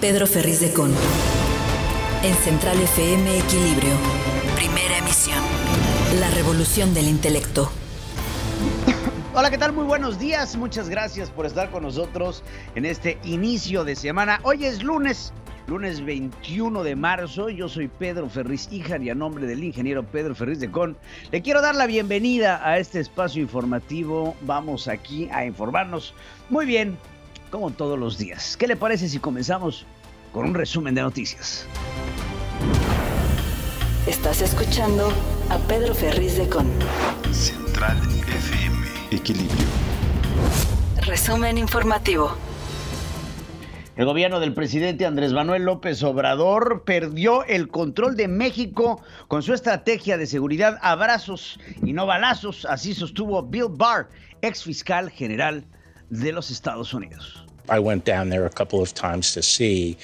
Pedro Ferriz de Con. En Central FM Equilibrio. Primera emisión. La revolución del intelecto. Hola, ¿qué tal? Muy buenos días. Muchas gracias por estar con nosotros en este inicio de semana. Hoy es lunes, lunes 21 de marzo. Yo soy Pedro Ferriz Híjar y a nombre del ingeniero Pedro Ferriz de Con, le quiero dar la bienvenida a este espacio informativo. Vamos aquí a informarnos muy bien como todos los días. ¿Qué le parece si comenzamos con un resumen de noticias? Estás escuchando a Pedro Ferriz de Con. Central FM. Equilibrio. Resumen informativo. El gobierno del presidente Andrés Manuel López Obrador perdió el control de México con su estrategia de seguridad abrazos y no balazos, así sostuvo Bill Barr, ex fiscal general de los Estados Unidos. I went down there a couple of times to see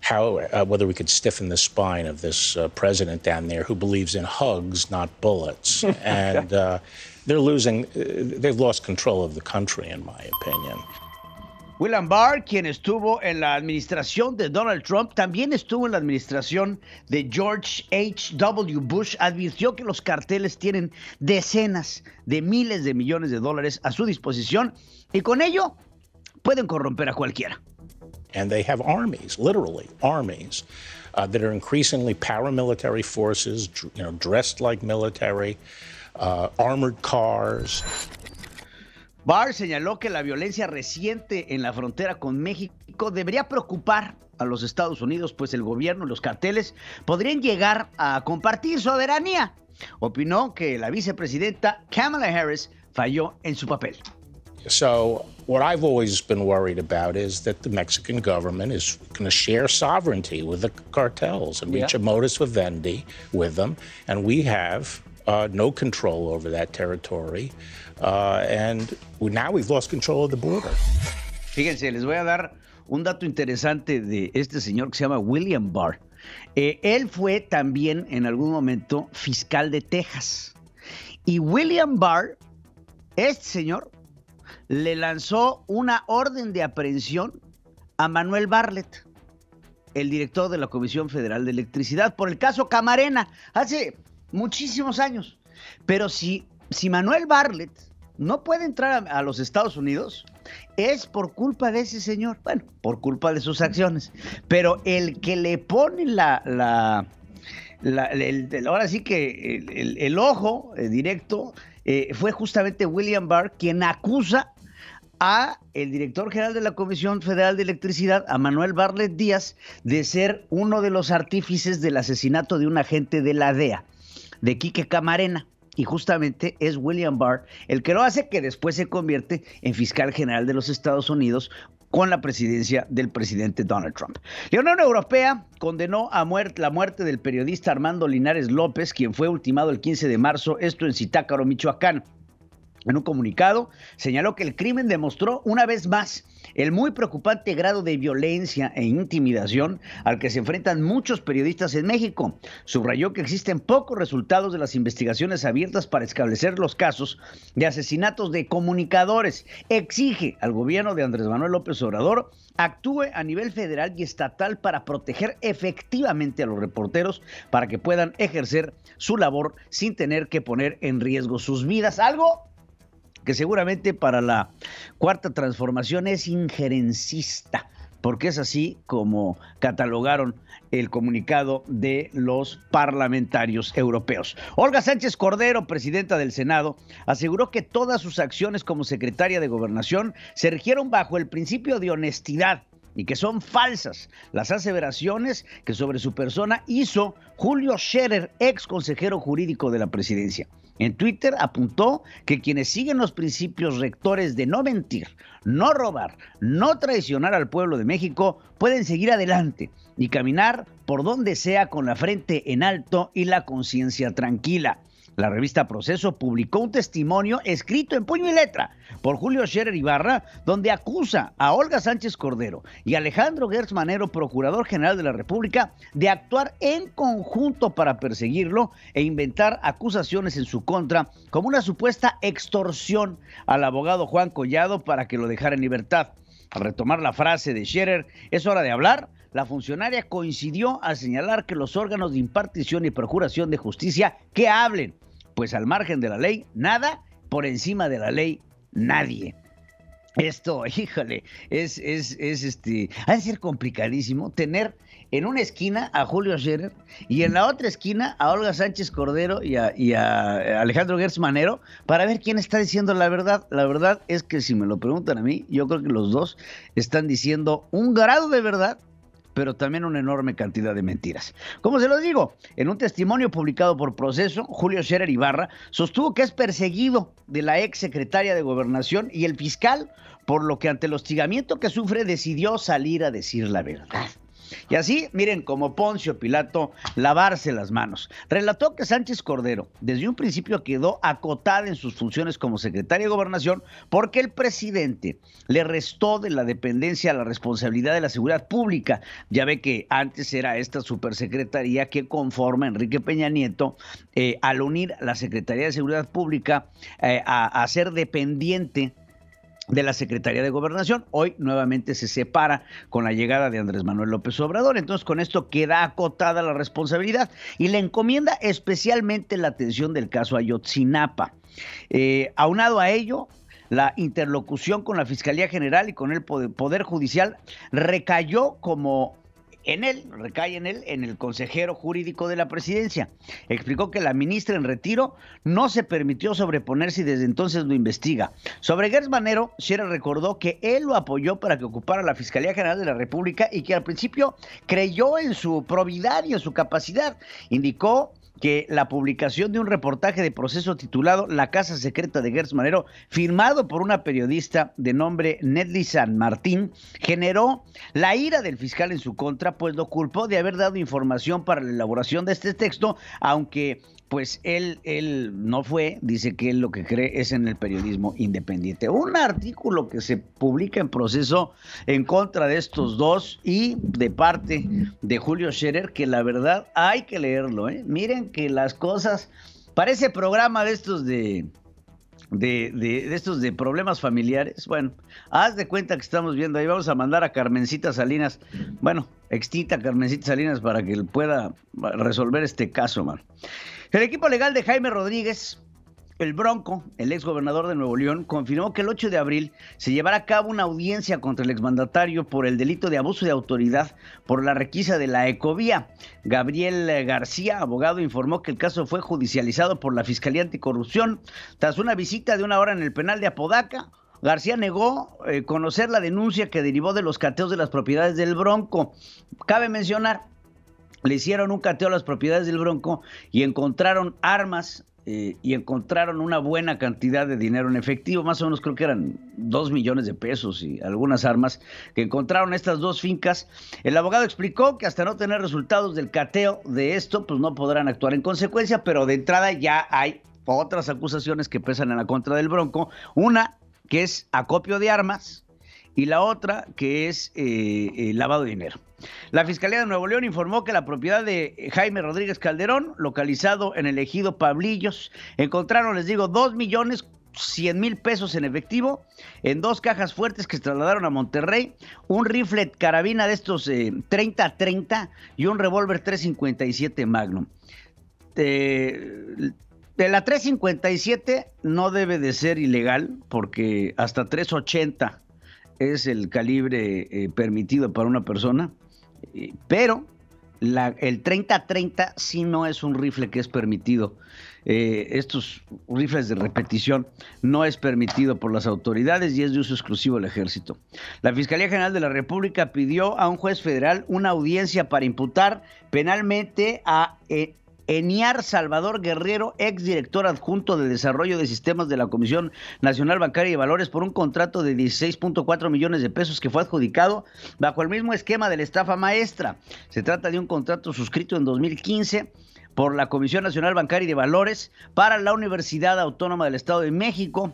how uh, whether we could stiffen the spine of this uh, president down there who believes in hugs, not bullets, and uh, they're losing. Uh, they've lost control of the country, in my opinion. William Barr, quien estuvo en la administración de Donald Trump, también estuvo en la administración de George H.W. Bush, advirtió que los carteles tienen decenas de miles de millones de dólares a su disposición y con ello pueden corromper a cualquiera. And they have armies, literally armies, uh, that are increasingly paramilitary forces, dressed like military, uh, armored cars. Barr señaló que la violencia reciente en la frontera con México debería preocupar a los Estados Unidos, pues el gobierno y los carteles podrían llegar a compartir soberanía. Opinó que la vicepresidenta Kamala Harris falló en su papel. So, what I've always been worried about is that the Mexican government is going to share sovereignty with the cartels and reach a modus vivendi with them. And we have Uh, no control over that territory. Uh, and now we've control of the border. Fíjense, les voy a dar un dato interesante de este señor que se llama William Barr. Eh, él fue también en algún momento fiscal de Texas. Y William Barr, este señor, le lanzó una orden de aprehensión a Manuel Barlet, el director de la Comisión Federal de Electricidad, por el caso Camarena. Hace muchísimos años. Pero si, si Manuel Barlett no puede entrar a, los Estados Unidos, es por culpa de ese señor. Bueno, por culpa de sus acciones. Pero el que le pone la. la, el, ahora sí que el, ojo eh, directo eh, fue justamente William Barr quien acusa a el director general de la Comisión Federal de Electricidad, a Manuel Barlet Díaz, de ser uno de los artífices del asesinato de un agente de la DEA de Quique Camarena. Y justamente es William Barr el que lo hace, que después se convierte en fiscal general de los Estados Unidos con la presidencia del presidente Donald Trump. La Unión Europea condenó a muerte, la muerte del periodista Armando Linares López, quien fue ultimado el 15 de marzo, esto en Sitácaro, Michoacán. En un comunicado señaló que el crimen demostró una vez más el muy preocupante grado de violencia e intimidación al que se enfrentan muchos periodistas en México. Subrayó que existen pocos resultados de las investigaciones abiertas para establecer los casos de asesinatos de comunicadores. Exige al gobierno de Andrés Manuel López Obrador actúe a nivel federal y estatal para proteger efectivamente a los reporteros para que puedan ejercer su labor sin tener que poner en riesgo sus vidas. Algo que seguramente para la cuarta transformación es injerencista, porque es así como catalogaron el comunicado de los parlamentarios europeos. Olga Sánchez Cordero, presidenta del Senado, aseguró que todas sus acciones como secretaria de gobernación se regieron bajo el principio de honestidad y que son falsas las aseveraciones que sobre su persona hizo Julio Scherer, ex consejero jurídico de la presidencia. En Twitter apuntó que quienes siguen los principios rectores de no mentir, no robar, no traicionar al pueblo de México, pueden seguir adelante y caminar por donde sea con la frente en alto y la conciencia tranquila. La revista Proceso publicó un testimonio escrito en puño y letra por Julio Scherer Ibarra, donde acusa a Olga Sánchez Cordero y Alejandro Gertz Manero, Procurador General de la República, de actuar en conjunto para perseguirlo e inventar acusaciones en su contra como una supuesta extorsión al abogado Juan Collado para que lo dejara en libertad. Al retomar la frase de Scherer, es hora de hablar la funcionaria coincidió a señalar que los órganos de impartición y procuración de justicia que hablen, pues al margen de la ley, nada, por encima de la ley, nadie. Esto, híjole, es, es, es este, ha de ser complicadísimo tener en una esquina a Julio Scherer y en la otra esquina a Olga Sánchez Cordero y a, y a Alejandro Gertz Manero para ver quién está diciendo la verdad. La verdad es que si me lo preguntan a mí, yo creo que los dos están diciendo un grado de verdad pero también una enorme cantidad de mentiras. Como se lo digo, en un testimonio publicado por Proceso, Julio Scherer Ibarra sostuvo que es perseguido de la ex secretaria de Gobernación y el fiscal, por lo que ante el hostigamiento que sufre decidió salir a decir la verdad. Y así, miren, como Poncio Pilato, lavarse las manos. Relató que Sánchez Cordero desde un principio quedó acotada en sus funciones como secretaria de gobernación porque el presidente le restó de la dependencia la responsabilidad de la seguridad pública. Ya ve que antes era esta supersecretaría que conforma Enrique Peña Nieto eh, al unir la Secretaría de Seguridad Pública eh, a, a ser dependiente de la Secretaría de Gobernación. Hoy nuevamente se separa con la llegada de Andrés Manuel López Obrador. Entonces con esto queda acotada la responsabilidad y le encomienda especialmente la atención del caso Ayotzinapa. Eh, aunado a ello, la interlocución con la Fiscalía General y con el Poder Judicial recayó como en él, recae en él, en el consejero jurídico de la presidencia. Explicó que la ministra en retiro no se permitió sobreponerse y desde entonces lo investiga. Sobre Gertz Manero, Sierra recordó que él lo apoyó para que ocupara la Fiscalía General de la República y que al principio creyó en su probidad y en su capacidad. Indicó que la publicación de un reportaje de proceso titulado La Casa Secreta de Gertz firmado por una periodista de nombre Nedly San Martín, generó la ira del fiscal en su contra, pues lo culpó de haber dado información para la elaboración de este texto, aunque pues él, él no fue, dice que él lo que cree es en el periodismo independiente. Un artículo que se publica en proceso en contra de estos dos y de parte de Julio Scherer, que la verdad hay que leerlo. ¿eh? Miren que las cosas, parece programa de estos de, de, estos de problemas familiares. Bueno, haz de cuenta que estamos viendo ahí. Vamos a mandar a Carmencita Salinas, bueno, extinta Carmencita Salinas para que pueda resolver este caso, man. El equipo legal de Jaime Rodríguez, el Bronco, el ex gobernador de Nuevo León, confirmó que el 8 de abril se llevará a cabo una audiencia contra el exmandatario por el delito de abuso de autoridad por la requisa de la Ecovía. Gabriel García, abogado, informó que el caso fue judicializado por la Fiscalía Anticorrupción tras una visita de una hora en el penal de Apodaca. García negó eh, conocer la denuncia que derivó de los cateos de las propiedades del Bronco. Cabe mencionar le hicieron un cateo a las propiedades del Bronco y encontraron armas eh, y encontraron una buena cantidad de dinero en efectivo, más o menos creo que eran dos millones de pesos y algunas armas que encontraron estas dos fincas. El abogado explicó que hasta no tener resultados del cateo de esto, pues no podrán actuar en consecuencia, pero de entrada ya hay otras acusaciones que pesan en la contra del Bronco. Una que es acopio de armas, y la otra que es eh, lavado de dinero. La Fiscalía de Nuevo León informó que la propiedad de Jaime Rodríguez Calderón, localizado en el ejido Pablillos, encontraron, les digo, 2 millones 100 mil pesos en efectivo en dos cajas fuertes que se trasladaron a Monterrey, un rifle carabina de estos 30-30 eh, y un revólver 357 Magnum. de la 357 no debe de ser ilegal porque hasta 380 es el calibre eh, permitido para una persona, eh, pero el 30-30 sí no es un rifle que es permitido. Eh, estos rifles de repetición no es permitido por las autoridades y es de uso exclusivo del ejército. La Fiscalía General de la República pidió a un juez federal una audiencia para imputar penalmente a Eniar Salvador Guerrero, exdirector adjunto de Desarrollo de Sistemas de la Comisión Nacional Bancaria y Valores, por un contrato de 16.4 millones de pesos que fue adjudicado bajo el mismo esquema de la estafa maestra. Se trata de un contrato suscrito en 2015 por la Comisión Nacional Bancaria y de Valores para la Universidad Autónoma del Estado de México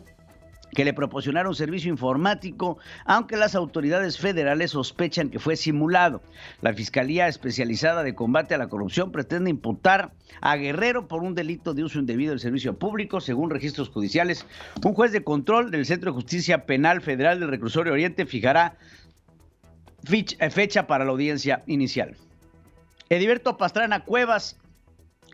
que le proporcionaron servicio informático, aunque las autoridades federales sospechan que fue simulado. La Fiscalía Especializada de Combate a la Corrupción pretende imputar a Guerrero por un delito de uso indebido del servicio público, según registros judiciales. Un juez de control del Centro de Justicia Penal Federal del Reclusorio Oriente fijará fecha para la audiencia inicial. Ediberto Pastrana Cuevas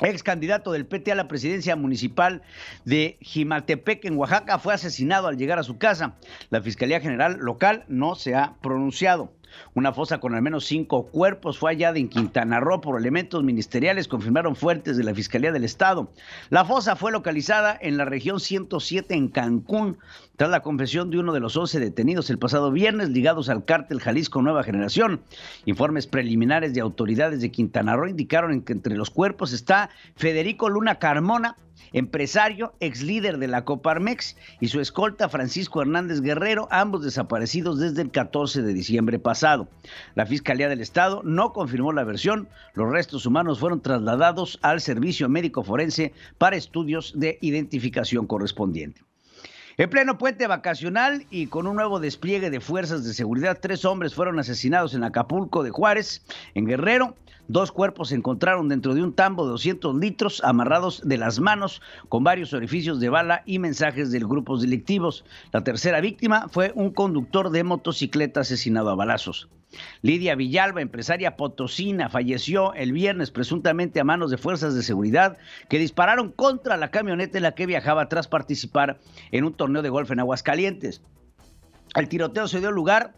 ex candidato del PT a la presidencia municipal de Jimatepec, en Oaxaca, fue asesinado al llegar a su casa. La Fiscalía General Local no se ha pronunciado. Una fosa con al menos cinco cuerpos fue hallada en Quintana Roo por elementos ministeriales, confirmaron fuertes de la Fiscalía del Estado. La fosa fue localizada en la región 107 en Cancún, tras la confesión de uno de los 11 detenidos el pasado viernes ligados al cártel Jalisco Nueva Generación. Informes preliminares de autoridades de Quintana Roo indicaron que entre los cuerpos está Federico Luna Carmona, empresario, ex líder de la Coparmex, y su escolta Francisco Hernández Guerrero, ambos desaparecidos desde el 14 de diciembre pasado. La Fiscalía del Estado no confirmó la versión, los restos humanos fueron trasladados al Servicio Médico Forense para estudios de identificación correspondiente. En pleno puente vacacional y con un nuevo despliegue de fuerzas de seguridad, tres hombres fueron asesinados en Acapulco de Juárez, en Guerrero, Dos cuerpos se encontraron dentro de un tambo de 200 litros amarrados de las manos con varios orificios de bala y mensajes de grupos delictivos. La tercera víctima fue un conductor de motocicleta asesinado a balazos. Lidia Villalba, empresaria potosina, falleció el viernes presuntamente a manos de fuerzas de seguridad que dispararon contra la camioneta en la que viajaba tras participar en un torneo de golf en Aguascalientes. El tiroteo se dio lugar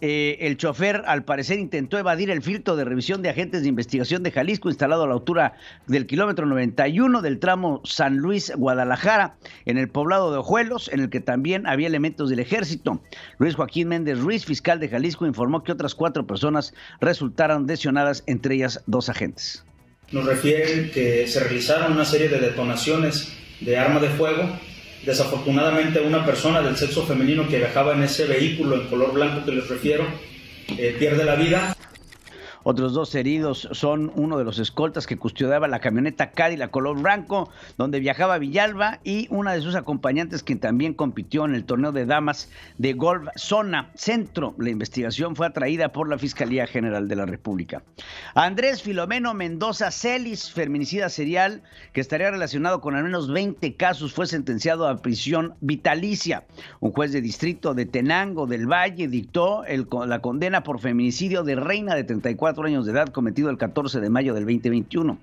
eh, el chofer, al parecer, intentó evadir el filtro de revisión de agentes de investigación de Jalisco instalado a la altura del kilómetro 91 del tramo San Luis-Guadalajara, en el poblado de Ojuelos, en el que también había elementos del ejército. Luis Joaquín Méndez Ruiz, fiscal de Jalisco, informó que otras cuatro personas resultaron lesionadas, entre ellas dos agentes. Nos refieren que se realizaron una serie de detonaciones de armas de fuego Desafortunadamente una persona del sexo femenino que viajaba en ese vehículo en color blanco que les refiero eh, pierde la vida otros dos heridos son uno de los escoltas que custodiaba la camioneta Cadillac color blanco, donde viajaba Villalba, y una de sus acompañantes, que también compitió en el torneo de damas de golf zona centro. La investigación fue atraída por la Fiscalía General de la República. Andrés Filomeno Mendoza Celis, feminicida serial, que estaría relacionado con al menos 20 casos, fue sentenciado a prisión vitalicia. Un juez de distrito de Tenango del Valle dictó la condena por feminicidio de Reina de 34 años de edad cometido el 14 de mayo del 2021.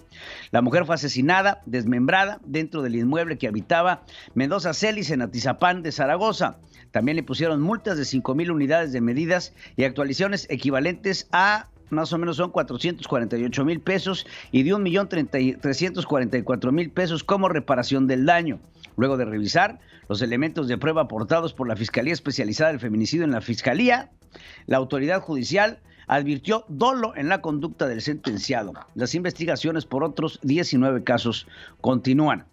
La mujer fue asesinada, desmembrada, dentro del inmueble que habitaba Mendoza Celis en Atizapán de Zaragoza. También le pusieron multas de 5 mil unidades de medidas y actualizaciones equivalentes a más o menos son 448 mil pesos y de un millón mil pesos como reparación del daño. Luego de revisar los elementos de prueba aportados por la Fiscalía Especializada del Feminicidio en la Fiscalía, la autoridad judicial advirtió dolo en la conducta del sentenciado. Las investigaciones por otros 19 casos continúan.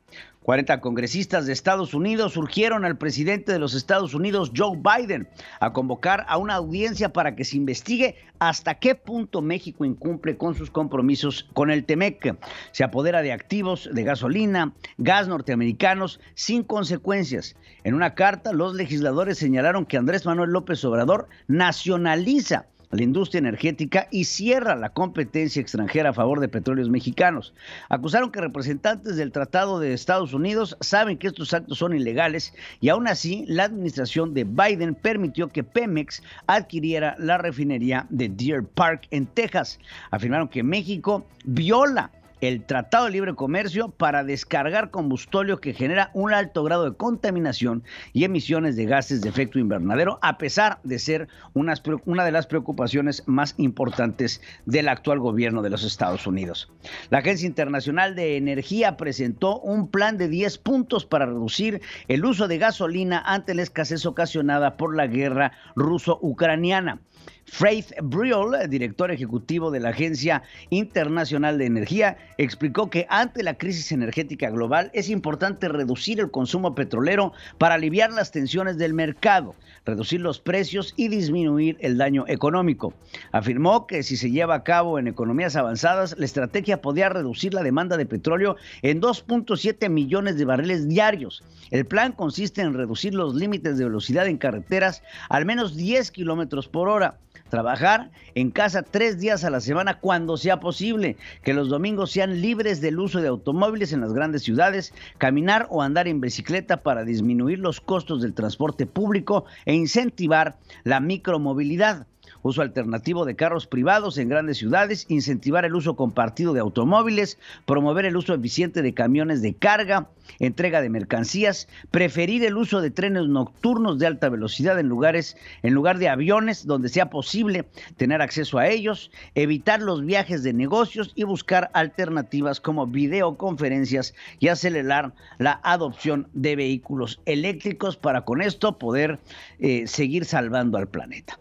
40 congresistas de Estados Unidos surgieron al presidente de los Estados Unidos, Joe Biden, a convocar a una audiencia para que se investigue hasta qué punto México incumple con sus compromisos con el TEMEC. Se apodera de activos, de gasolina, gas norteamericanos, sin consecuencias. En una carta, los legisladores señalaron que Andrés Manuel López Obrador nacionaliza a la industria energética y cierra la competencia extranjera a favor de petróleos mexicanos. Acusaron que representantes del Tratado de Estados Unidos saben que estos actos son ilegales y aún así la administración de Biden permitió que Pemex adquiriera la refinería de Deer Park en Texas. Afirmaron que México viola el Tratado de Libre Comercio para descargar combustóleo que genera un alto grado de contaminación y emisiones de gases de efecto invernadero, a pesar de ser una, una de las preocupaciones más importantes del actual gobierno de los Estados Unidos. La Agencia Internacional de Energía presentó un plan de 10 puntos para reducir el uso de gasolina ante la escasez ocasionada por la guerra ruso-ucraniana. Faith Briol, director ejecutivo de la Agencia Internacional de Energía, explicó que ante la crisis energética global es importante reducir el consumo petrolero para aliviar las tensiones del mercado, reducir los precios y disminuir el daño económico. Afirmó que si se lleva a cabo en economías avanzadas, la estrategia podría reducir la demanda de petróleo en 2.7 millones de barriles diarios. El plan consiste en reducir los límites de velocidad en carreteras al menos 10 kilómetros por hora Trabajar en casa tres días a la semana cuando sea posible, que los domingos sean libres del uso de automóviles en las grandes ciudades, caminar o andar en bicicleta para disminuir los costos del transporte público e incentivar la micromovilidad uso alternativo de carros privados en grandes ciudades, incentivar el uso compartido de automóviles, promover el uso eficiente de camiones de carga, entrega de mercancías, preferir el uso de trenes nocturnos de alta velocidad en lugares en lugar de aviones donde sea posible tener acceso a ellos, evitar los viajes de negocios y buscar alternativas como videoconferencias y acelerar la adopción de vehículos eléctricos para con esto poder eh, seguir salvando al planeta.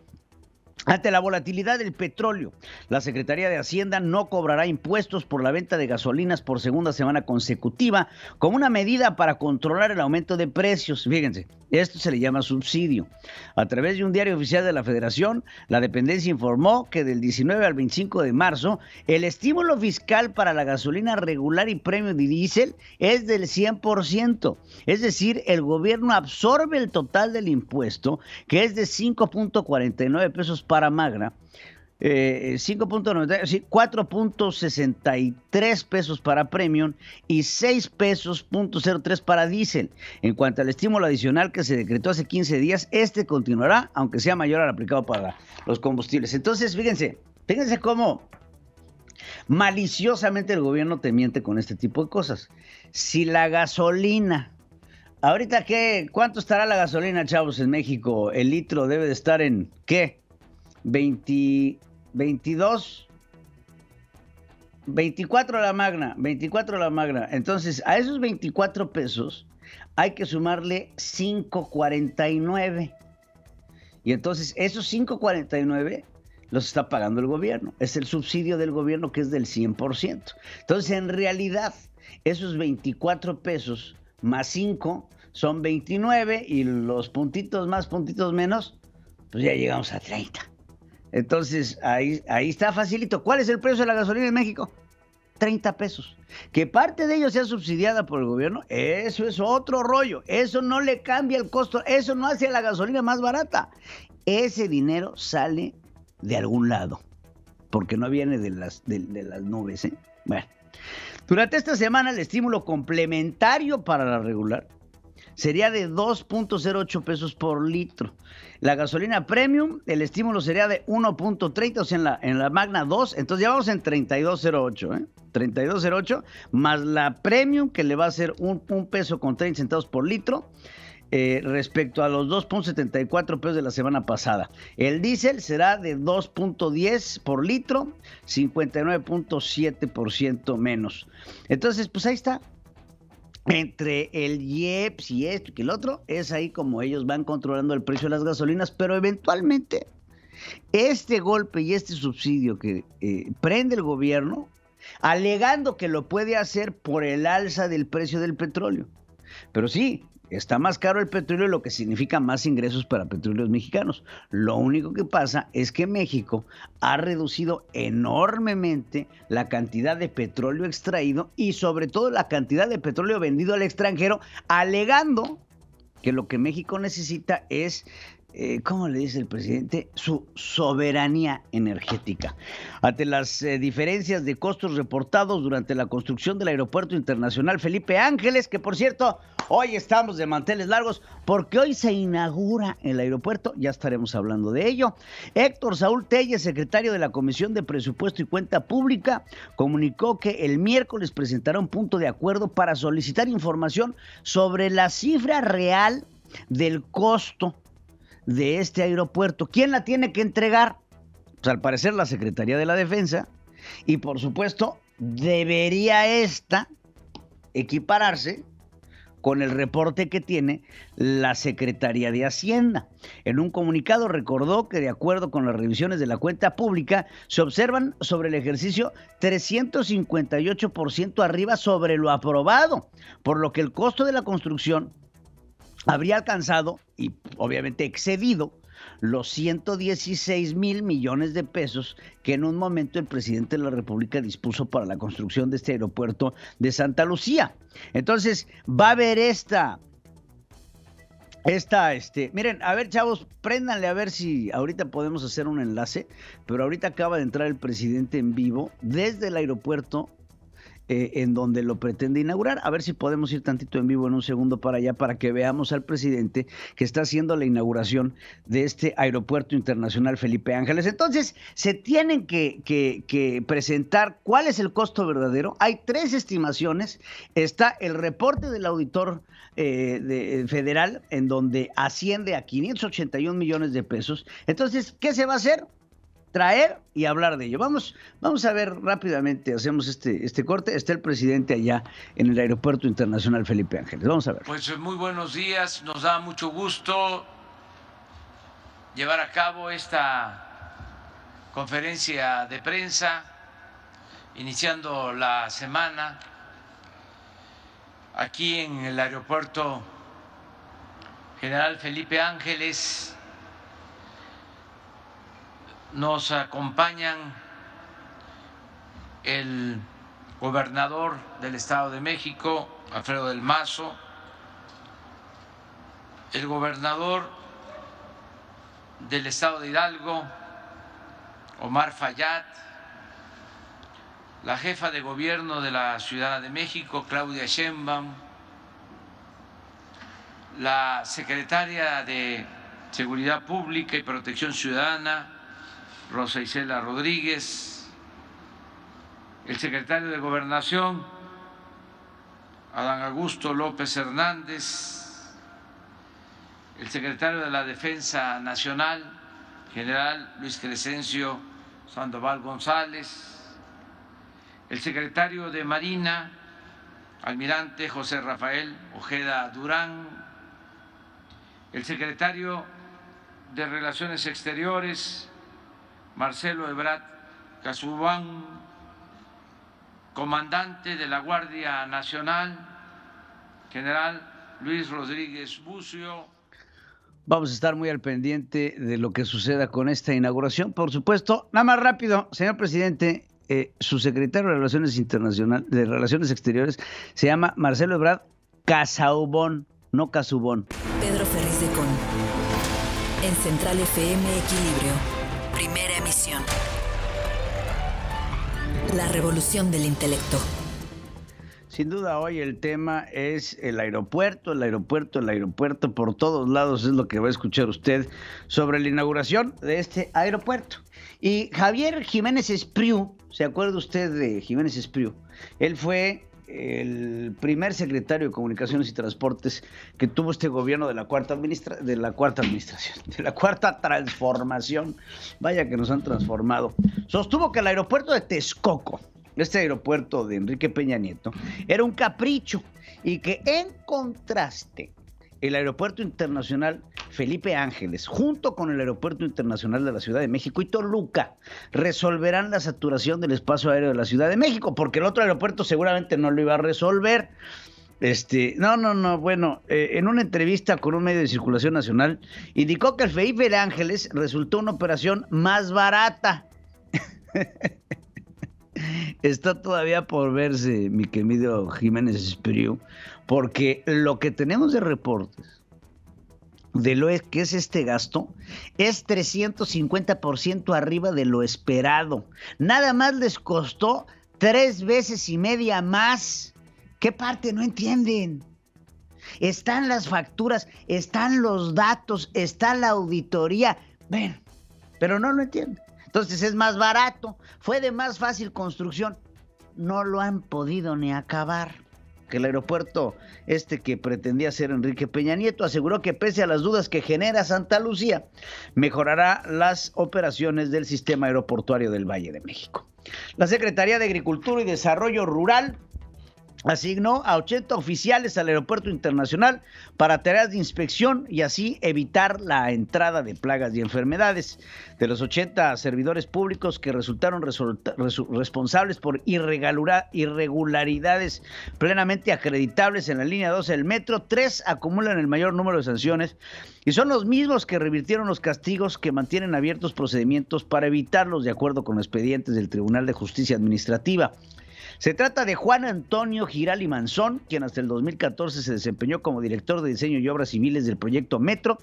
Ante la volatilidad del petróleo, la Secretaría de Hacienda no cobrará impuestos por la venta de gasolinas por segunda semana consecutiva como una medida para controlar el aumento de precios. Fíjense, esto se le llama subsidio. A través de un diario oficial de la Federación, la dependencia informó que del 19 al 25 de marzo, el estímulo fiscal para la gasolina regular y premio diésel es del 100%. Es decir, el gobierno absorbe el total del impuesto, que es de 5.49 pesos para para Magna. Eh, 4.63 eh, pesos para Premium y 6 pesos para diésel En cuanto al estímulo adicional que se decretó hace 15 días, este continuará, aunque sea mayor al aplicado para los combustibles. Entonces, fíjense, fíjense cómo maliciosamente el gobierno te miente con este tipo de cosas. Si la gasolina, ahorita qué, ¿cuánto estará la gasolina, chavos, en México? El litro debe de estar en qué? 22, 24 la magna, 24 la magna. Entonces, a esos 24 pesos hay que sumarle 5.49. Y entonces, esos 5.49 los está pagando el gobierno. Es el subsidio del gobierno que es del 100%. Entonces, en realidad, esos 24 pesos más 5 son 29 y los puntitos más, puntitos menos, pues ya llegamos a 30. Entonces, ahí, ahí está facilito. ¿Cuál es el precio de la gasolina en México? 30 pesos. Que parte de ello sea subsidiada por el gobierno, eso es otro rollo. Eso no le cambia el costo, eso no hace a la gasolina más barata. Ese dinero sale de algún lado, porque no viene de las, de, las nubes. ¿eh? Bueno. Durante esta semana el estímulo complementario para la regular sería de 2.08 pesos por litro. La gasolina premium, el estímulo sería de 1.30, o sea, en la, en la Magna 2, entonces ya vamos en 32.08, ¿eh? 32.08, más la premium que le va a ser un, peso con 30 centavos por litro. Eh, respecto a los 2.74 pesos de la semana pasada. El diésel será de 2.10 por litro, 59.7% menos. Entonces, pues ahí está entre el IEPS y esto y el otro, es ahí como ellos van controlando el precio de las gasolinas, pero eventualmente este golpe y este subsidio que eh, prende el gobierno, alegando que lo puede hacer por el alza del precio del petróleo. Pero sí, Está más caro el petróleo, lo que significa más ingresos para petróleos mexicanos. Lo único que pasa es que México ha reducido enormemente la cantidad de petróleo extraído y sobre todo la cantidad de petróleo vendido al extranjero, alegando que lo que México necesita es eh, ¿cómo le dice el presidente? Su soberanía energética. Ante las eh, diferencias de costos reportados durante la construcción del Aeropuerto Internacional Felipe Ángeles, que por cierto, hoy estamos de manteles largos porque hoy se inaugura el aeropuerto, ya estaremos hablando de ello. Héctor Saúl Telles, secretario de la Comisión de Presupuesto y Cuenta Pública, comunicó que el miércoles presentará un punto de acuerdo para solicitar información sobre la cifra real del costo de este aeropuerto. ¿Quién la tiene que entregar? Pues, al parecer la Secretaría de la Defensa. Y por supuesto, debería esta equipararse con el reporte que tiene la Secretaría de Hacienda. En un comunicado recordó que de acuerdo con las revisiones de la cuenta pública, se observan sobre el ejercicio 358% arriba sobre lo aprobado, por lo que el costo de la construcción habría alcanzado y obviamente excedido los 116 mil millones de pesos que en un momento el presidente de la República dispuso para la construcción de este aeropuerto de Santa Lucía. Entonces, va a haber esta, esta, este, miren, a ver chavos, préndanle a ver si ahorita podemos hacer un enlace, pero ahorita acaba de entrar el presidente en vivo desde el aeropuerto eh, en donde lo pretende inaugurar. A ver si podemos ir tantito en vivo en un segundo para allá para que veamos al presidente que está haciendo la inauguración de este aeropuerto internacional Felipe Ángeles. Entonces, se tienen que, presentar cuál es el costo verdadero. Hay tres estimaciones. Está el reporte del auditor eh, de, eh, federal en donde asciende a 581 millones de pesos. Entonces, ¿qué se va a hacer? traer y hablar de ello. Vamos, vamos a ver rápidamente, hacemos este, este corte. Está el presidente allá en el Aeropuerto Internacional Felipe Ángeles. Vamos a ver. Pues eh, muy buenos días, nos da mucho gusto llevar a cabo esta conferencia de prensa, iniciando la semana aquí en el Aeropuerto General Felipe Ángeles nos acompañan el gobernador del Estado de México, Alfredo del Mazo, el gobernador del Estado de Hidalgo, Omar Fayad, la jefa de gobierno de la Ciudad de México, Claudia Sheinbaum, la secretaria de Seguridad Pública y Protección Ciudadana, Rosa Isela Rodríguez, el secretario de Gobernación, Adán Augusto López Hernández, el secretario de la Defensa Nacional, general Luis Crescencio Sandoval González, el secretario de Marina, almirante José Rafael Ojeda Durán, el secretario de Relaciones Exteriores, Marcelo Ebrard Casubán, comandante de la Guardia Nacional, general Luis Rodríguez Bucio. Vamos a estar muy al pendiente de lo que suceda con esta inauguración, por supuesto. Nada más rápido, señor presidente, eh, su secretario de Relaciones Internacionales, de Relaciones Exteriores, se llama Marcelo Ebrard Casaubón, no Casubón. Pedro Ferriz de Con, en Central FM Equilibrio. Primera emisión. La revolución del intelecto. Sin duda hoy el tema es el aeropuerto, el aeropuerto, el aeropuerto, por todos lados es lo que va a escuchar usted sobre la inauguración de este aeropuerto. Y Javier Jiménez Espriu, ¿se acuerda usted de Jiménez Espriu? Él fue el primer secretario de Comunicaciones y Transportes que tuvo este gobierno de la cuarta de la cuarta administración, de la cuarta transformación, vaya que nos han transformado. Sostuvo que el aeropuerto de Texcoco, este aeropuerto de Enrique Peña Nieto, era un capricho y que en contraste el Aeropuerto Internacional Felipe Ángeles, junto con el Aeropuerto Internacional de la Ciudad de México y Toluca, resolverán la saturación del espacio aéreo de la Ciudad de México, porque el otro aeropuerto seguramente no lo iba a resolver. Este, no, no, no, bueno, eh, en una entrevista con un medio de circulación nacional, indicó que el Felipe Ángeles resultó una operación más barata. está todavía por verse, mi querido Jiménez Espriu, porque lo que tenemos de reportes de lo que es este gasto es 350% arriba de lo esperado. Nada más les costó tres veces y media más. ¿Qué parte no entienden? Están las facturas, están los datos, está la auditoría. Ven, pero no lo entienden. Entonces es más barato, fue de más fácil construcción. No lo han podido ni acabar. Que el aeropuerto este que pretendía ser Enrique Peña Nieto aseguró que pese a las dudas que genera Santa Lucía, mejorará las operaciones del sistema aeroportuario del Valle de México. La Secretaría de Agricultura y Desarrollo Rural asignó a 80 oficiales al aeropuerto internacional para tareas de inspección y así evitar la entrada de plagas y enfermedades. De los 80 servidores públicos que resultaron responsables por irregularidades plenamente acreditables en la línea 12 del metro, tres acumulan el mayor número de sanciones y son los mismos que revirtieron los castigos que mantienen abiertos procedimientos para evitarlos de acuerdo con expedientes del Tribunal de Justicia Administrativa. Se trata de Juan Antonio y Manzón, quien hasta el 2014 se desempeñó como director de diseño y obras civiles del proyecto Metro,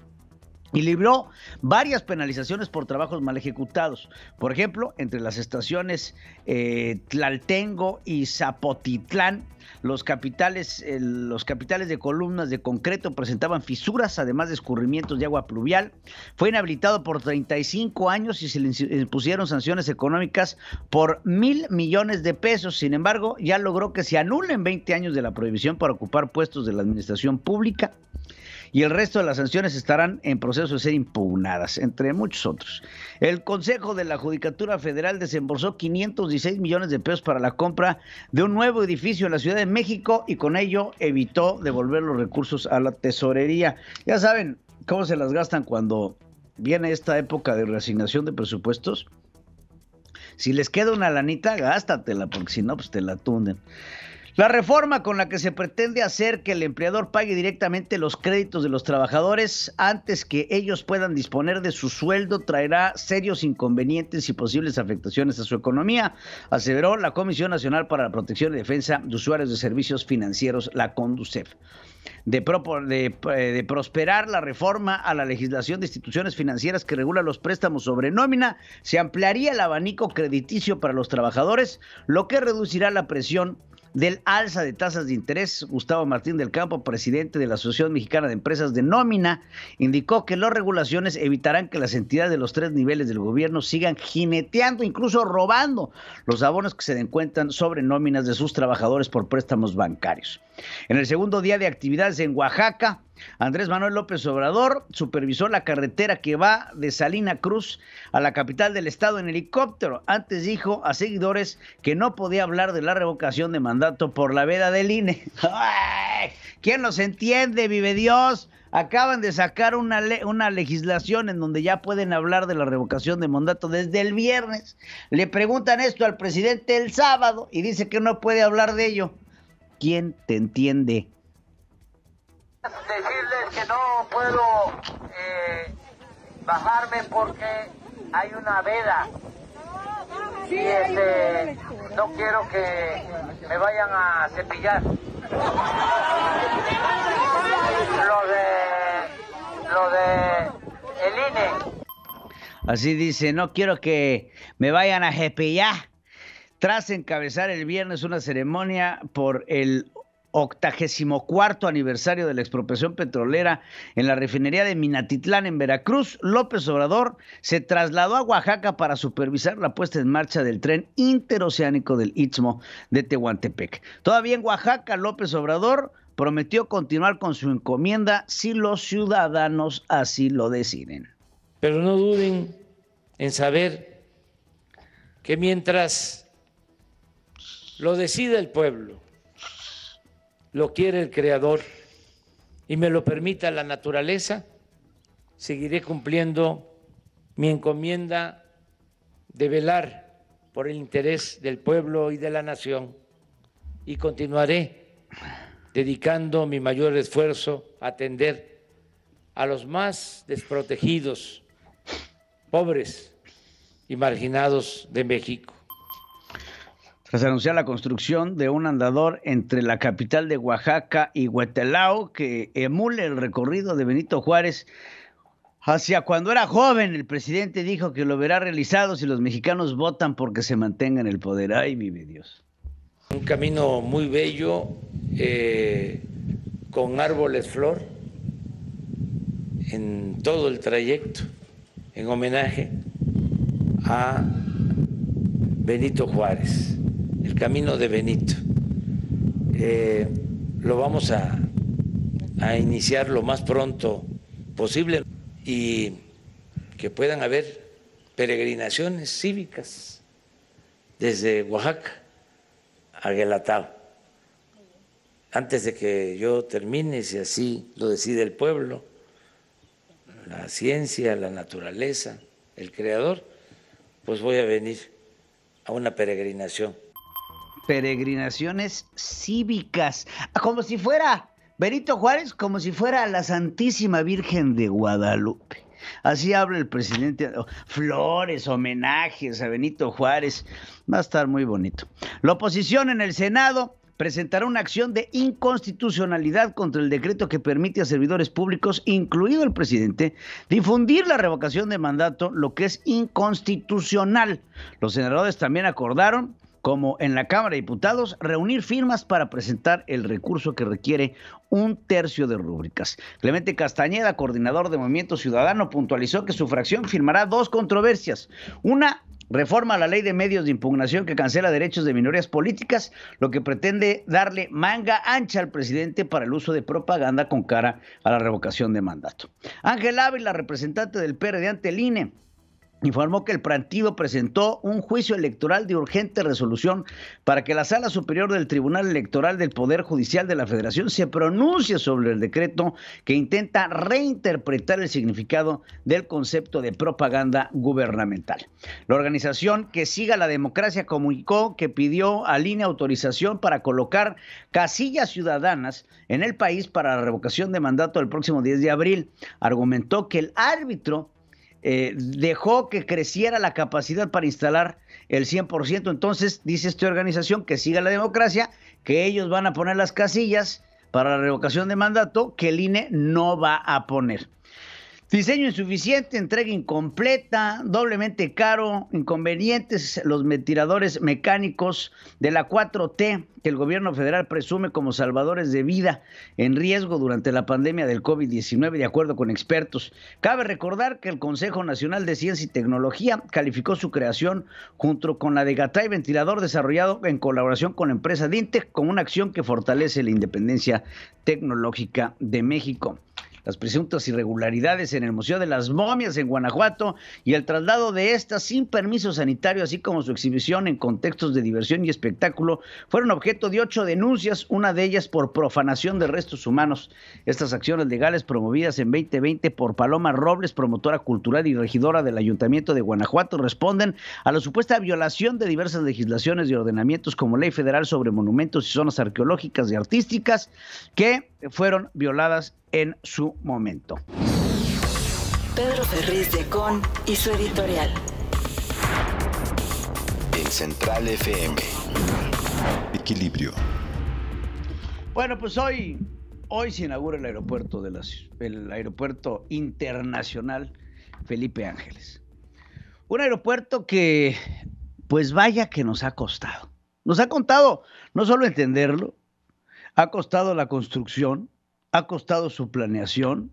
y libró varias penalizaciones por trabajos mal ejecutados. Por ejemplo, entre las estaciones eh, Tlaltengo y Zapotitlán, los capitales, los capitales de columnas de concreto presentaban fisuras, además de escurrimientos de agua pluvial. Fue inhabilitado por 35 años y se le impusieron sanciones económicas por mil millones de pesos. Sin embargo, ya logró que se anulen 20 años de la prohibición para ocupar puestos de la administración pública y el resto de las sanciones estarán en proceso de ser impugnadas, entre muchos otros. El Consejo de la Judicatura Federal desembolsó 516 millones de pesos para la compra de un nuevo edificio en la Ciudad de México y con ello evitó devolver los recursos a la tesorería. Ya saben cómo se las gastan cuando viene esta época de reasignación de presupuestos. Si les queda una lanita, gástatela, porque si no, pues te la tunden. La reforma con la que se pretende hacer que el empleador pague directamente los créditos de los trabajadores antes que ellos puedan disponer de su sueldo traerá serios inconvenientes y posibles afectaciones a su economía, aseveró la Comisión Nacional para la Protección y Defensa de Usuarios de Servicios Financieros, la CONDUCEF. De, eh, de, prosperar la reforma a la legislación de instituciones financieras que regula los préstamos sobre nómina, se ampliaría el abanico crediticio para los trabajadores, lo que reducirá la presión del alza de tasas de interés, Gustavo Martín del Campo, presidente de la Asociación Mexicana de Empresas de Nómina, indicó que las regulaciones evitarán que las entidades de los tres niveles del gobierno sigan jineteando, incluso robando los abonos que se encuentran sobre nóminas de sus trabajadores por préstamos bancarios. En el segundo día de actividades en Oaxaca, Andrés Manuel López Obrador supervisó la carretera que va de Salina Cruz a la capital del estado en helicóptero. Antes dijo a seguidores que no podía hablar de la revocación de mandato por la veda del INE. ¿Quién los entiende, vive Dios? Acaban de sacar una, una legislación en donde ya pueden hablar de la revocación de mandato desde el viernes. Le preguntan esto al presidente el sábado y dice que no puede hablar de ello. ¿Quién te entiende? Decirles que no puedo eh, bajarme porque hay una veda y este, no quiero que me vayan a cepillar. Lo de, lo de el INE. Así dice, no quiero que me vayan a cepillar. Tras encabezar el viernes una ceremonia por el cuarto aniversario de la expropiación petrolera en la refinería de Minatitlán en Veracruz, López Obrador se trasladó a Oaxaca para supervisar la puesta en marcha del tren interoceánico del Istmo de Tehuantepec. Todavía en Oaxaca, López Obrador prometió continuar con su encomienda si los ciudadanos así lo deciden. Pero no duden en saber que mientras lo decida el pueblo, lo quiere el Creador y me lo permita la naturaleza, seguiré cumpliendo mi encomienda de velar por el interés del pueblo y de la nación y continuaré dedicando mi mayor esfuerzo a atender a los más desprotegidos, pobres y marginados de México tras anunciar la construcción de un andador entre la capital de Oaxaca y Huetelao que emule el recorrido de Benito Juárez. Hacia cuando era joven, el presidente dijo que lo verá realizado si los mexicanos votan porque se mantenga en el poder. Ay, vive Dios. Un camino muy bello, eh, con árboles flor en todo el trayecto, en homenaje a Benito Juárez el camino de Benito. Eh, lo vamos a, a iniciar lo más pronto posible y que puedan haber peregrinaciones cívicas desde Oaxaca a Guelatao. Antes de que yo termine, si así lo decide el pueblo, la ciencia, la naturaleza, el creador, pues voy a venir a una peregrinación peregrinaciones cívicas, como si fuera Benito Juárez, como si fuera la Santísima Virgen de Guadalupe. Así habla el presidente. Flores, homenajes a Benito Juárez. Va a estar muy bonito. La oposición en el Senado presentará una acción de inconstitucionalidad contra el decreto que permite a servidores públicos, incluido el presidente, difundir la revocación de mandato, lo que es inconstitucional. Los senadores también acordaron como en la Cámara de Diputados, reunir firmas para presentar el recurso que requiere un tercio de rúbricas. Clemente Castañeda, coordinador de Movimiento Ciudadano, puntualizó que su fracción firmará dos controversias. Una reforma a la ley de medios de impugnación que cancela derechos de minorías políticas, lo que pretende darle manga ancha al presidente para el uso de propaganda con cara a la revocación de mandato. Ángel Ávila, representante del PRD ante el INE, informó que el partido presentó un juicio electoral de urgente resolución para que la Sala Superior del Tribunal Electoral del Poder Judicial de la Federación se pronuncie sobre el decreto que intenta reinterpretar el significado del concepto de propaganda gubernamental. La organización que siga la democracia comunicó que pidió a línea autorización para colocar casillas ciudadanas en el país para la revocación de mandato el próximo 10 de abril. Argumentó que el árbitro eh, dejó que creciera la capacidad para instalar el 100%. Entonces, dice esta organización que siga la democracia, que ellos van a poner las casillas para la revocación de mandato que el INE no va a poner. Diseño insuficiente, entrega incompleta, doblemente caro, inconvenientes los metiradores mecánicos de la 4T que el gobierno federal presume como salvadores de vida en riesgo durante la pandemia del COVID-19, de acuerdo con expertos. Cabe recordar que el Consejo Nacional de Ciencia y Tecnología calificó su creación junto con la de Gatay Ventilador desarrollado en colaboración con la empresa Dintec como una acción que fortalece la independencia tecnológica de México las presuntas irregularidades en el Museo de las Momias en Guanajuato y el traslado de estas sin permiso sanitario, así como su exhibición en contextos de diversión y espectáculo, fueron objeto de ocho denuncias, una de ellas por profanación de restos humanos. Estas acciones legales promovidas en 2020 por Paloma Robles, promotora cultural y regidora del Ayuntamiento de Guanajuato, responden a la supuesta violación de diversas legislaciones y ordenamientos como ley federal sobre monumentos y zonas arqueológicas y artísticas que fueron violadas en su momento. Pedro Ferriz de Con y su editorial. En Central FM. Equilibrio. Bueno, pues hoy, hoy se inaugura el aeropuerto, de el aeropuerto internacional Felipe Ángeles. Un aeropuerto que, pues vaya que nos ha costado. Nos ha contado no solo entenderlo, ha costado la construcción, ha costado su planeación,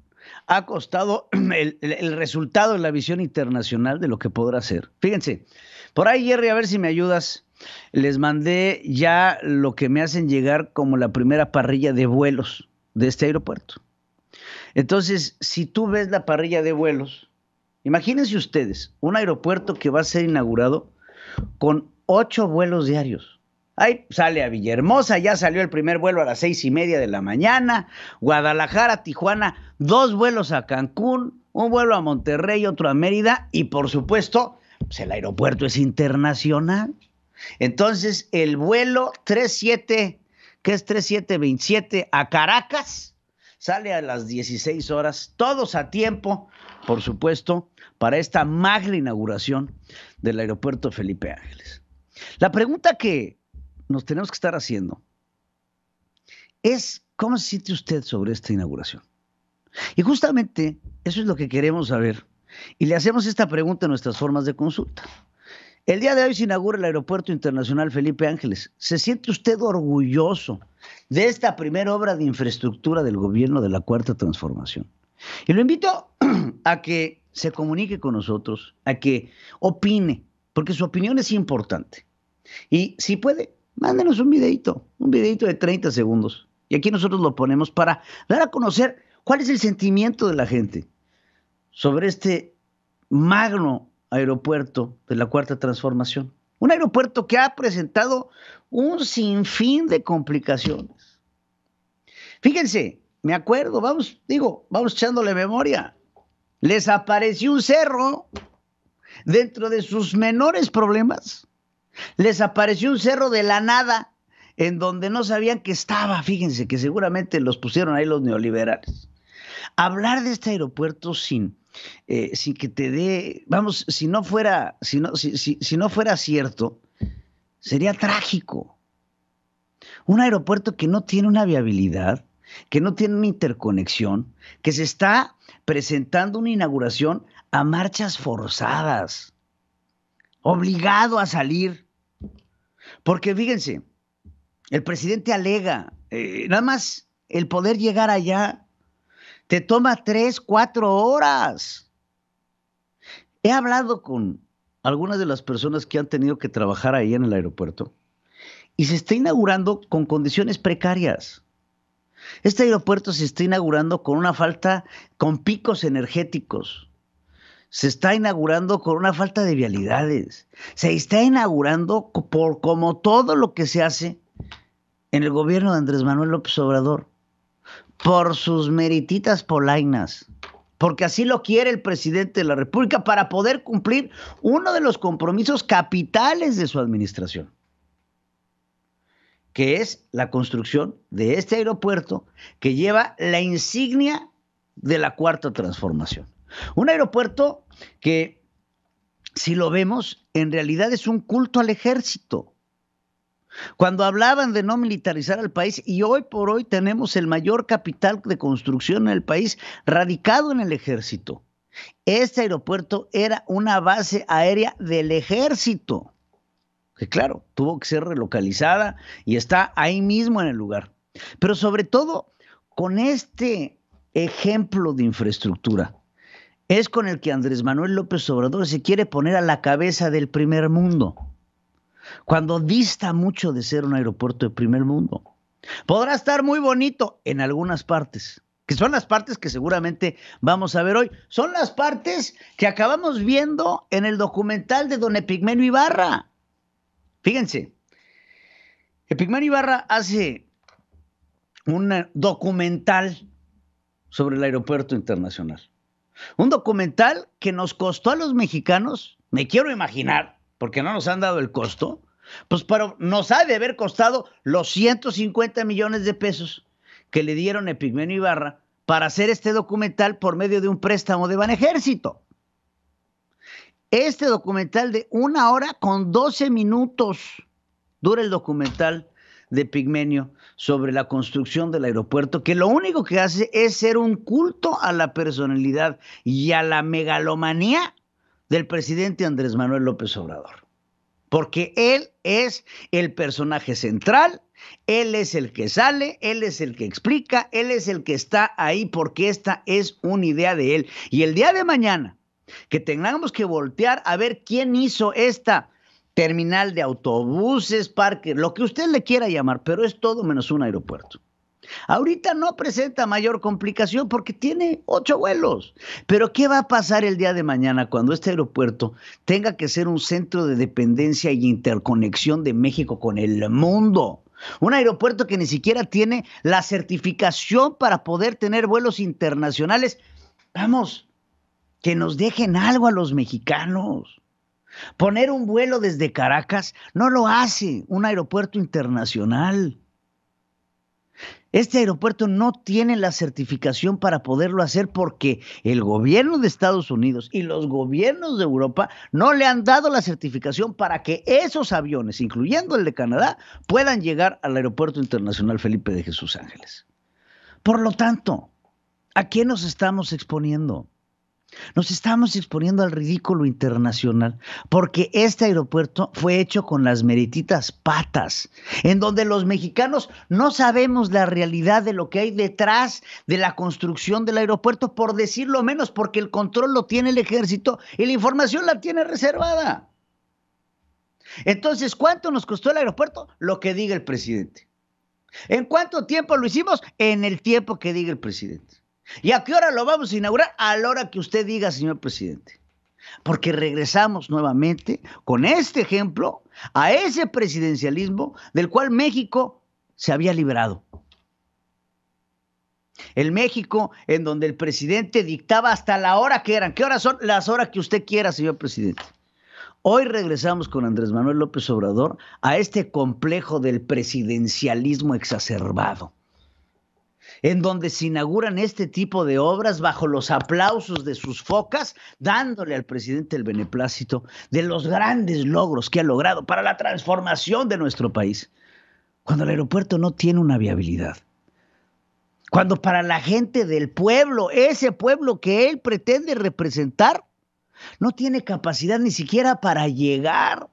ha costado el, resultado en la visión internacional de lo que podrá ser. Fíjense, por ahí Jerry, a ver si me ayudas. Les mandé ya lo que me hacen llegar como la primera parrilla de vuelos de este aeropuerto. Entonces, si tú ves la parrilla de vuelos, imagínense ustedes un aeropuerto que va a ser inaugurado con ocho vuelos diarios. Ahí sale a Villahermosa, ya salió el primer vuelo a las seis y media de la mañana, Guadalajara, Tijuana, dos vuelos a Cancún, un vuelo a Monterrey, otro a Mérida y por supuesto, pues, el aeropuerto es internacional. Entonces, el vuelo 37, que es 3727 a Caracas, sale a las 16 horas, todos a tiempo, por supuesto, para esta magra inauguración del aeropuerto Felipe Ángeles. La pregunta que, nos tenemos que estar haciendo es cómo se siente usted sobre esta inauguración. Y justamente eso es lo que queremos saber. Y le hacemos esta pregunta en nuestras formas de consulta. El día de hoy se inaugura el Aeropuerto Internacional Felipe Ángeles. ¿Se siente usted orgulloso de esta primera obra de infraestructura del gobierno de la Cuarta Transformación? Y lo invito a que se comunique con nosotros, a que opine, porque su opinión es importante. Y si puede, mándenos un videito, un videito de 30 segundos. Y aquí nosotros lo ponemos para dar a conocer cuál es el sentimiento de la gente sobre este magno aeropuerto de la Cuarta Transformación. Un aeropuerto que ha presentado un sinfín de complicaciones. Fíjense, me acuerdo, vamos, digo, vamos echándole memoria. Les apareció un cerro dentro de sus menores problemas les apareció un cerro de la nada en donde no sabían que estaba. Fíjense que seguramente los pusieron ahí los neoliberales. Hablar de este aeropuerto sin, eh, sin que te dé, vamos, si no fuera, si no, si no fuera cierto, sería trágico. Un aeropuerto que no tiene una viabilidad, que no tiene una interconexión, que se está presentando una inauguración a marchas forzadas obligado a salir. Porque fíjense, el presidente alega, eh, nada más el poder llegar allá te toma tres, cuatro horas. He hablado con algunas de las personas que han tenido que trabajar ahí en el aeropuerto y se está inaugurando con condiciones precarias. Este aeropuerto se está inaugurando con una falta, con picos energéticos se está inaugurando con una falta de vialidades. Se está inaugurando por como todo lo que se hace en el gobierno de Andrés Manuel López Obrador, por sus merititas polainas, porque así lo quiere el presidente de la República para poder cumplir uno de los compromisos capitales de su administración, que es la construcción de este aeropuerto que lleva la insignia de la cuarta transformación. Un aeropuerto que, si lo vemos, en realidad es un culto al ejército. Cuando hablaban de no militarizar al país y hoy por hoy tenemos el mayor capital de construcción en el país radicado en el ejército. Este aeropuerto era una base aérea del ejército, que claro, tuvo que ser relocalizada y está ahí mismo en el lugar. Pero sobre todo, con este ejemplo de infraestructura, es con el que Andrés Manuel López Obrador se quiere poner a la cabeza del primer mundo, cuando dista mucho de ser un aeropuerto de primer mundo. Podrá estar muy bonito en algunas partes, que son las partes que seguramente vamos a ver hoy. Son las partes que acabamos viendo en el documental de don Epigmenio Ibarra. Fíjense, Epigmenio Ibarra hace un documental sobre el aeropuerto internacional. Un documental que nos costó a los mexicanos, me quiero imaginar, porque no nos han dado el costo, pues pero nos ha de haber costado los 150 millones de pesos que le dieron Epigmenio Ibarra para hacer este documental por medio de un préstamo de Ejército. Este documental de una hora con 12 minutos dura el documental de Pigmenio sobre la construcción del aeropuerto, que lo único que hace es ser un culto a la personalidad y a la megalomanía del presidente Andrés Manuel López Obrador. Porque él es el personaje central, él es el que sale, él es el que explica, él es el que está ahí porque esta es una idea de él. Y el día de mañana, que tengamos que voltear a ver quién hizo esta terminal de autobuses, parque, lo que usted le quiera llamar, pero es todo menos un aeropuerto. Ahorita no presenta mayor complicación porque tiene ocho vuelos. Pero ¿qué va a pasar el día de mañana cuando este aeropuerto tenga que ser un centro de dependencia y interconexión de México con el mundo? Un aeropuerto que ni siquiera tiene la certificación para poder tener vuelos internacionales. Vamos, que nos dejen algo a los mexicanos. Poner un vuelo desde Caracas no lo hace un aeropuerto internacional. Este aeropuerto no tiene la certificación para poderlo hacer porque el gobierno de Estados Unidos y los gobiernos de Europa no le han dado la certificación para que esos aviones, incluyendo el de Canadá, puedan llegar al Aeropuerto Internacional Felipe de Jesús Ángeles. Por lo tanto, ¿a qué nos estamos exponiendo? Nos estamos exponiendo al ridículo internacional porque este aeropuerto fue hecho con las merititas patas, en donde los mexicanos no sabemos la realidad de lo que hay detrás de la construcción del aeropuerto, por decirlo menos, porque el control lo tiene el ejército y la información la tiene reservada. Entonces, ¿cuánto nos costó el aeropuerto? Lo que diga el presidente. ¿En cuánto tiempo lo hicimos? En el tiempo que diga el presidente. ¿Y a qué hora lo vamos a inaugurar? A la hora que usted diga, señor presidente. Porque regresamos nuevamente con este ejemplo a ese presidencialismo del cual México se había liberado. El México en donde el presidente dictaba hasta la hora que eran. ¿Qué horas son? Las horas que usted quiera, señor presidente. Hoy regresamos con Andrés Manuel López Obrador a este complejo del presidencialismo exacerbado en donde se inauguran este tipo de obras bajo los aplausos de sus focas, dándole al presidente el beneplácito de los grandes logros que ha logrado para la transformación de nuestro país. Cuando el aeropuerto no tiene una viabilidad, cuando para la gente del pueblo, ese pueblo que él pretende representar, no tiene capacidad ni siquiera para llegar.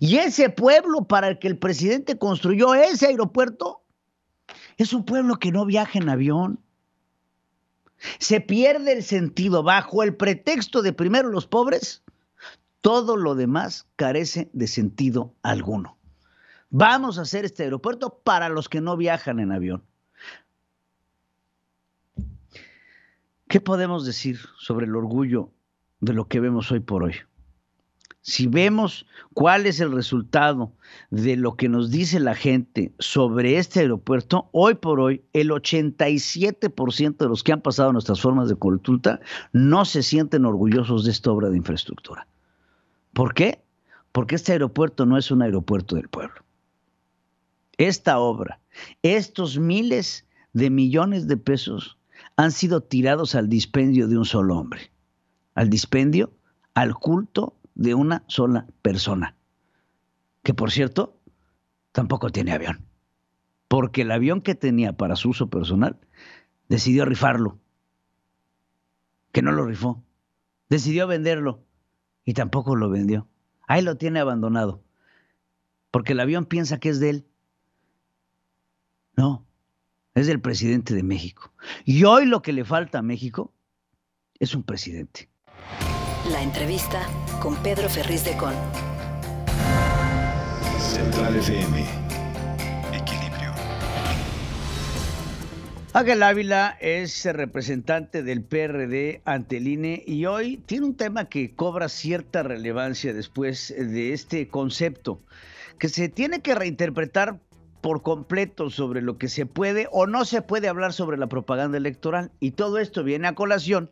Y ese pueblo para el que el presidente construyó ese aeropuerto es un pueblo que no viaja en avión. Se pierde el sentido bajo el pretexto de primero los pobres. Todo lo demás carece de sentido alguno. Vamos a hacer este aeropuerto para los que no viajan en avión. ¿Qué podemos decir sobre el orgullo de lo que vemos hoy por hoy? Si vemos cuál es el resultado de lo que nos dice la gente sobre este aeropuerto, hoy por hoy el 87% de los que han pasado nuestras formas de consulta no se sienten orgullosos de esta obra de infraestructura. ¿Por qué? Porque este aeropuerto no es un aeropuerto del pueblo. Esta obra, estos miles de millones de pesos han sido tirados al dispendio de un solo hombre, al dispendio, al culto de una sola persona, que por cierto, tampoco tiene avión, porque el avión que tenía para su uso personal decidió rifarlo, que no lo rifó, decidió venderlo y tampoco lo vendió. Ahí lo tiene abandonado, porque el avión piensa que es de él. No, es del presidente de México. Y hoy lo que le falta a México es un presidente. La entrevista con Pedro Ferriz de Con. Central FM. Equilibrio. Ángel Ávila es representante del PRD ante el INE y hoy tiene un tema que cobra cierta relevancia después de este concepto que se tiene que reinterpretar por completo sobre lo que se puede o no se puede hablar sobre la propaganda electoral. Y todo esto viene a colación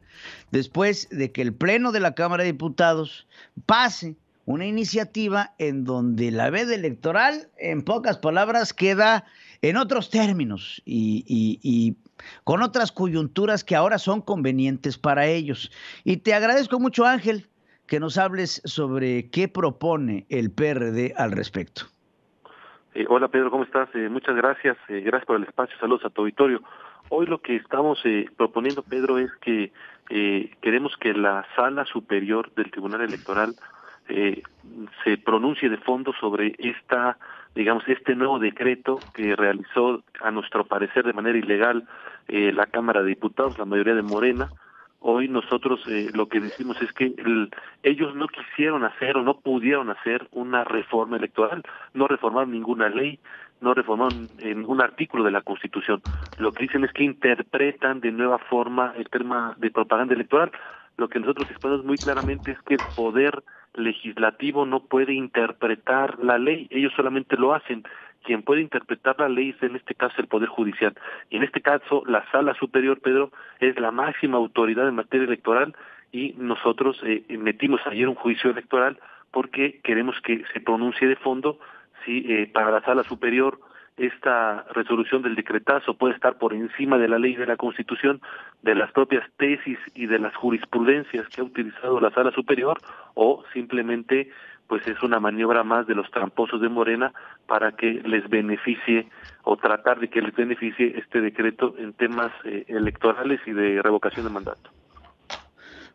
después de que el Pleno de la Cámara de Diputados pase una iniciativa en donde la veda electoral, en pocas palabras, queda en otros términos y, con otras coyunturas que ahora son convenientes para ellos. Y te agradezco mucho, Ángel, que nos hables sobre qué propone el PRD al respecto. Eh, hola Pedro, ¿cómo estás? Eh, muchas gracias, eh, gracias por el espacio, saludos a tu auditorio. Hoy lo que estamos proponiendo, Pedro, es que queremos que la sala superior del Tribunal Electoral se pronuncie de fondo sobre esta, digamos, este nuevo decreto que realizó, a nuestro parecer, de manera ilegal la Cámara de Diputados, la mayoría de Morena, hoy nosotros eh, lo que decimos es que ellos no quisieron hacer o no pudieron hacer una reforma electoral, no reformaron ninguna ley, no reformaron ningún artículo de la Constitución. Lo que dicen es que interpretan de nueva forma el tema de propaganda electoral. Lo que nosotros exponemos muy claramente es que el poder legislativo no puede interpretar la ley, ellos solamente lo hacen quien puede interpretar la ley es en este caso el Poder Judicial. Y en este caso la Sala Superior, Pedro, es la máxima autoridad en materia electoral y nosotros eh, metimos ayer un juicio electoral porque queremos que se pronuncie de fondo si eh, para la Sala Superior esta resolución del decretazo puede estar por encima de la ley de la Constitución, de las propias tesis y de las jurisprudencias que ha utilizado la Sala Superior, o simplemente pues es una maniobra más de los tramposos de Morena para que les beneficie o tratar de que les beneficie este decreto en temas eh, electorales y de revocación de mandato.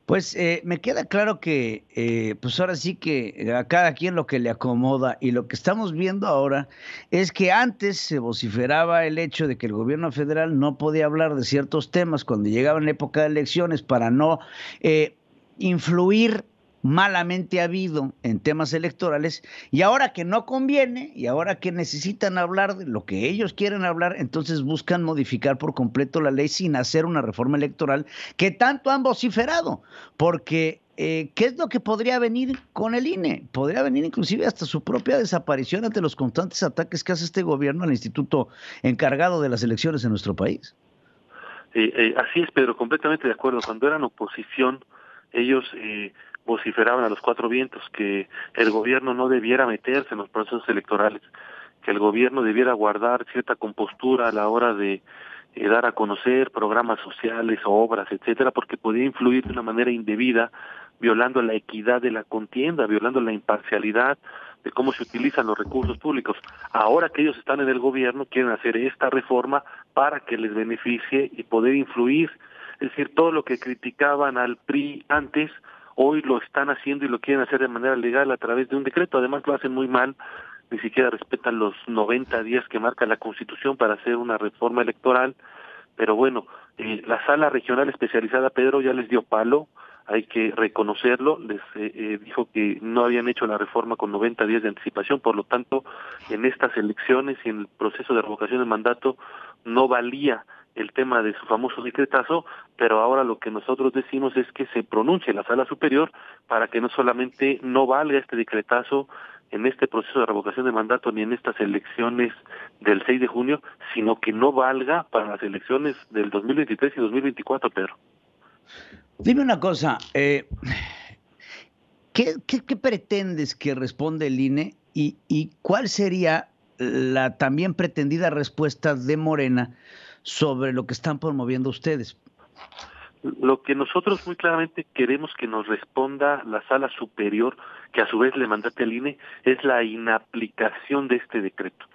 Pues eh, me queda claro que, eh, pues ahora sí que a cada quien lo que le acomoda y lo que estamos viendo ahora es que antes se vociferaba el hecho de que el gobierno federal no podía hablar de ciertos temas cuando llegaba en la época de elecciones para no influir malamente ha habido en temas electorales y ahora que no conviene y ahora que necesitan hablar de lo que ellos quieren hablar, entonces buscan modificar por completo la ley sin hacer una reforma electoral que tanto han vociferado, porque eh, ¿qué es lo que podría venir con el INE? Podría venir inclusive hasta su propia desaparición ante los constantes ataques que hace este gobierno al instituto encargado de las elecciones en nuestro país. Eh, eh, así es, Pedro, completamente de acuerdo. Cuando eran oposición, ellos vociferaban a los cuatro vientos que el gobierno no debiera meterse en los procesos electorales, que el gobierno debiera guardar cierta compostura a la hora de eh, dar a conocer programas sociales, obras, etcétera, porque podía influir de una manera indebida, violando la equidad de la contienda, violando la imparcialidad de cómo se utilizan los recursos públicos. Ahora que ellos están en el gobierno, quieren hacer esta reforma para que les beneficie y poder influir. Es decir, todo lo que criticaban al PRI antes, hoy lo están haciendo y lo quieren hacer de manera legal a través de un decreto. Además lo hacen muy mal, ni siquiera respetan los 90 días que marca la Constitución para hacer una reforma electoral. Pero bueno, eh, la sala regional especializada, Pedro, ya les dio palo, hay que reconocerlo, les eh, eh, dijo que no habían hecho la reforma con 90 días de anticipación, por lo tanto, en estas elecciones y en el proceso de revocación de mandato no valía el tema de su famoso decretazo, pero ahora lo que nosotros decimos es que se pronuncie la sala superior para que no solamente no valga este decretazo en este proceso de revocación de mandato ni en estas elecciones del 6 de junio, sino que no valga para las elecciones del 2023 y 2024, Pedro. Dime una cosa, eh, ¿qué, pretendes que responda el INE y cuál sería la también pretendida respuesta de Morena sobre lo que están promoviendo ustedes? Lo que nosotros muy claramente queremos que nos responda la sala superior, que a su vez le mandate al INE, es la inaplicación de este decreto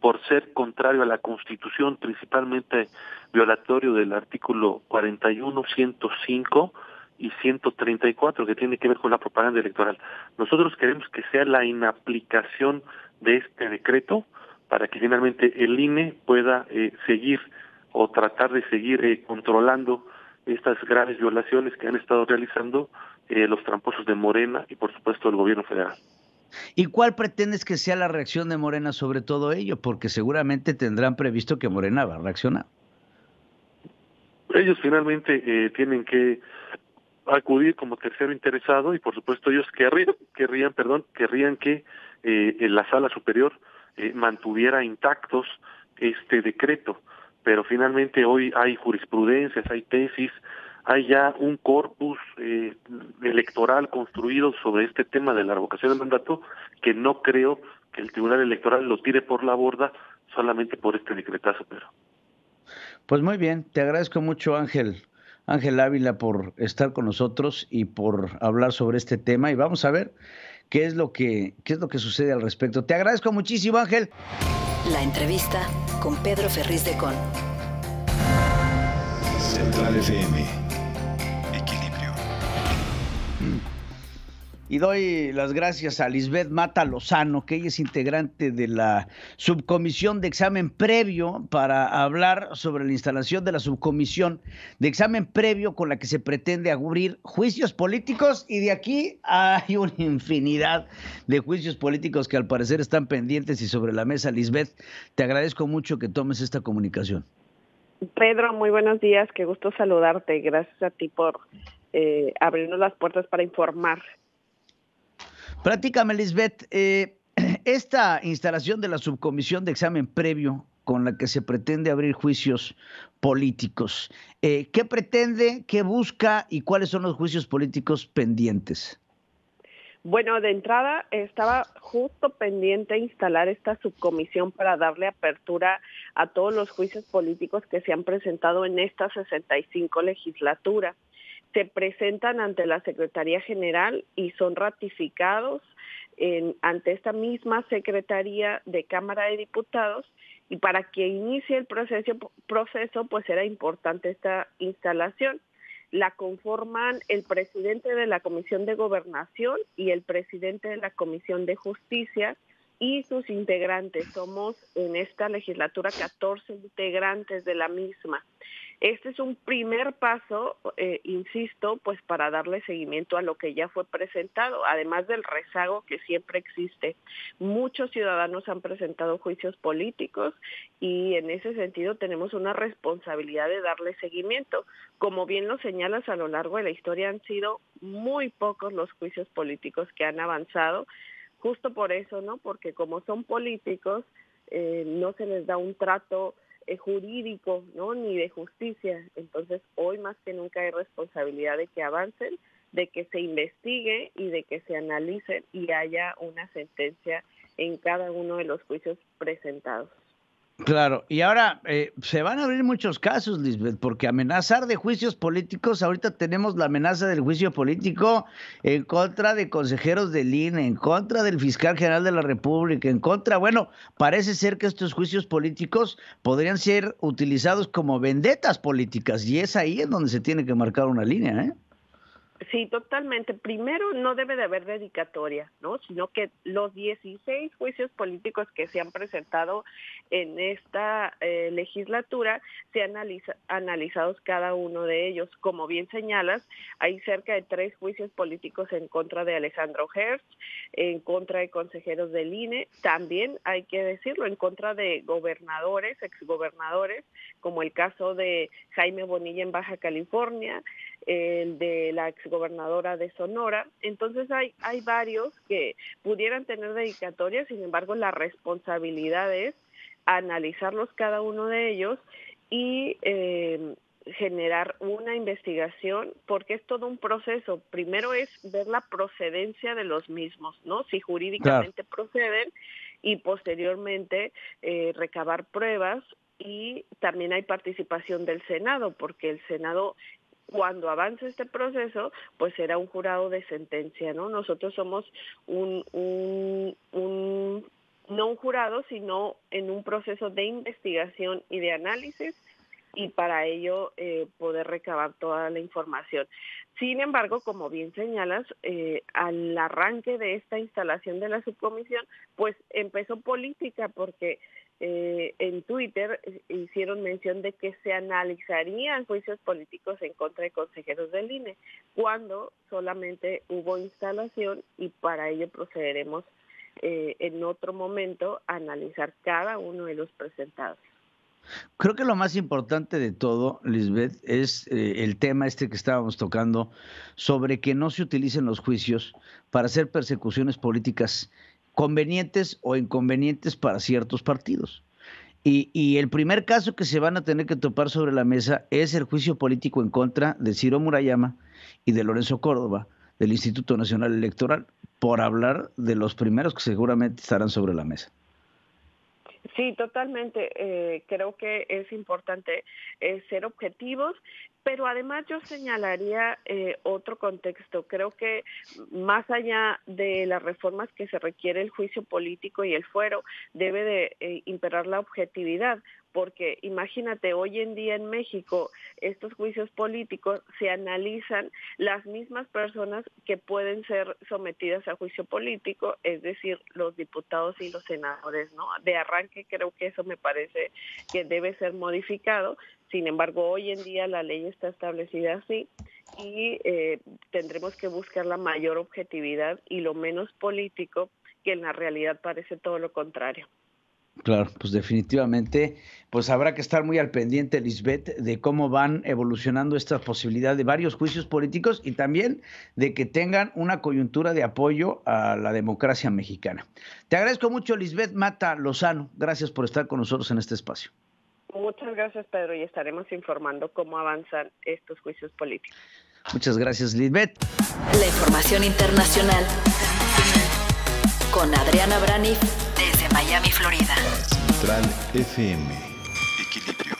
por ser contrario a la Constitución, principalmente violatorio del artículo 41, 105 y 134, que tiene que ver con la propaganda electoral. Nosotros queremos que sea la inaplicación de este decreto para que finalmente el INE pueda eh, seguir o tratar de seguir eh, controlando estas graves violaciones que han estado realizando eh, los tramposos de Morena y por supuesto el gobierno federal. ¿Y cuál pretendes que sea la reacción de Morena sobre todo ello? Porque seguramente tendrán previsto que Morena va a reaccionar. Ellos finalmente eh, tienen que acudir como tercero interesado y por supuesto ellos querrían, querrían, perdón, querrían que en la sala superior mantuviera intactos este decreto pero finalmente hoy hay jurisprudencias, hay tesis, hay ya un corpus eh, electoral construido sobre este tema de la revocación del mandato que no creo que el Tribunal Electoral lo tire por la borda solamente por este decretazo, pero. Pues muy bien, te agradezco mucho Ángel, Ángel Ávila por estar con nosotros y por hablar sobre este tema y vamos a ver qué es lo que qué es lo que sucede al respecto. Te agradezco muchísimo, Ángel. La entrevista con Pedro Ferriz de Con. Central FM y doy las gracias a Lisbeth Mata Lozano, que ella es integrante de la subcomisión de examen previo para hablar sobre la instalación de la subcomisión de examen previo con la que se pretende abrir juicios políticos y de aquí hay una infinidad de juicios políticos que al parecer están pendientes y sobre la mesa. Lisbeth, te agradezco mucho que tomes esta comunicación. Pedro, muy buenos días, qué gusto saludarte. Gracias a ti por eh, abrirnos las puertas para informar Platícame, Lisbeth, eh, esta instalación de la subcomisión de examen previo con la que se pretende abrir juicios políticos, eh, ¿qué pretende, qué busca y cuáles son los juicios políticos pendientes? Bueno, de entrada estaba justo pendiente instalar esta subcomisión para darle apertura a todos los juicios políticos que se han presentado en esta 65 legislatura se presentan ante la Secretaría General y son ratificados ante esta misma Secretaría de Cámara de Diputados y para que inicie el proceso, proceso pues era importante esta instalación. La conforman el presidente de la Comisión de Gobernación y el presidente de la Comisión de Justicia, y sus integrantes. Somos en esta legislatura 14 integrantes de la misma. Este es un primer paso, eh, insisto, pues para darle seguimiento a lo que ya fue presentado, además del rezago que siempre existe. Muchos ciudadanos han presentado juicios políticos y en ese sentido tenemos una responsabilidad de darle seguimiento. Como bien lo señalas, a lo largo de la historia han sido muy pocos los juicios políticos que han avanzado justo por eso, ¿no? Porque como son políticos, eh, no se les da un trato eh, jurídico, ¿no? Ni de justicia. Entonces, hoy más que nunca hay responsabilidad de que avancen, de que se investigue y de que se analicen y haya una sentencia en cada uno de los juicios presentados. Claro, y ahora eh, se van a abrir muchos casos, Lisbeth, porque amenazar de juicios políticos, ahorita tenemos la amenaza del juicio político en contra de consejeros del INE, en contra del fiscal general de la República, en contra, bueno, parece ser que estos juicios políticos podrían ser utilizados como vendetas políticas, y es ahí en donde se tiene que marcar una línea, ¿eh? Sí, totalmente. Primero, no debe de haber dedicatoria, ¿no? Sino que los 16 juicios políticos que se han presentado en esta eh, legislatura, se han analizados cada uno de ellos. Como bien señalas, hay cerca de tres juicios políticos en contra de Alejandro Hertz, en contra de consejeros del INE, también hay que decirlo, en contra de gobernadores, exgobernadores, como el caso de Jaime Bonilla en Baja California, el de la exgobernadora de Sonora. Entonces hay, hay varios que pudieran tener dedicatorias, sin embargo la responsabilidad es analizarlos cada uno de ellos y eh, generar una investigación porque es todo un proceso. Primero es ver la procedencia de los mismos, ¿no? Si jurídicamente proceden y posteriormente eh, recabar pruebas y también hay participación del Senado, porque el Senado cuando avance este proceso, pues será un jurado de sentencia, ¿no? Nosotros somos un, no un jurado, sino en un proceso de investigación y de análisis y para ello eh, poder recabar toda la información. Sin embargo, como bien señalas, eh, al arranque de esta instalación de la subcomisión, pues empezó política porque eh, en Twitter eh, hicieron mención de que se analizarían juicios políticos en contra de consejeros del INE, cuando solamente hubo instalación y para ello procederemos eh, en otro momento a analizar cada uno de los presentados. Creo que lo más importante de todo, Lisbeth, es el tema este que estábamos tocando sobre que no se utilicen los juicios para hacer persecuciones políticas convenientes o inconvenientes para ciertos partidos. Y, el primer caso que se van a tener que topar sobre la mesa es el juicio político en contra de Ciro Murayama y de Lorenzo Córdoba del Instituto Nacional Electoral, por hablar de los primeros que seguramente estarán sobre la mesa. Sí, totalmente. Eh, creo que es importante eh, ser objetivos pero además yo señalaría eh, otro contexto. Creo que más allá de las reformas que se requiere el juicio político y el fuero, debe de eh, imperar la objetividad porque imagínate, hoy en día en México estos juicios políticos se analizan las mismas personas que pueden ser sometidas a juicio político, es decir, los diputados y los senadores, ¿no? De arranque creo que eso me parece que debe ser modificado, sin embargo, hoy en día la ley está establecida así y eh, tendremos que buscar la mayor objetividad y lo menos político, que en la realidad parece todo lo contrario. Claro, pues definitivamente, pues habrá que estar muy al pendiente, Lisbeth, de cómo van evolucionando estas posibilidades de varios juicios políticos y también de que tengan una coyuntura de apoyo a la democracia mexicana. Te agradezco mucho, Lisbeth Mata Lozano. Gracias por estar con nosotros en este espacio. Muchas gracias, Pedro, y estaremos informando cómo avanzan estos juicios políticos. Muchas gracias, Lisbeth. La información internacional con Adriana Brani desde Miami, Florida. Central FM. Equilibrio.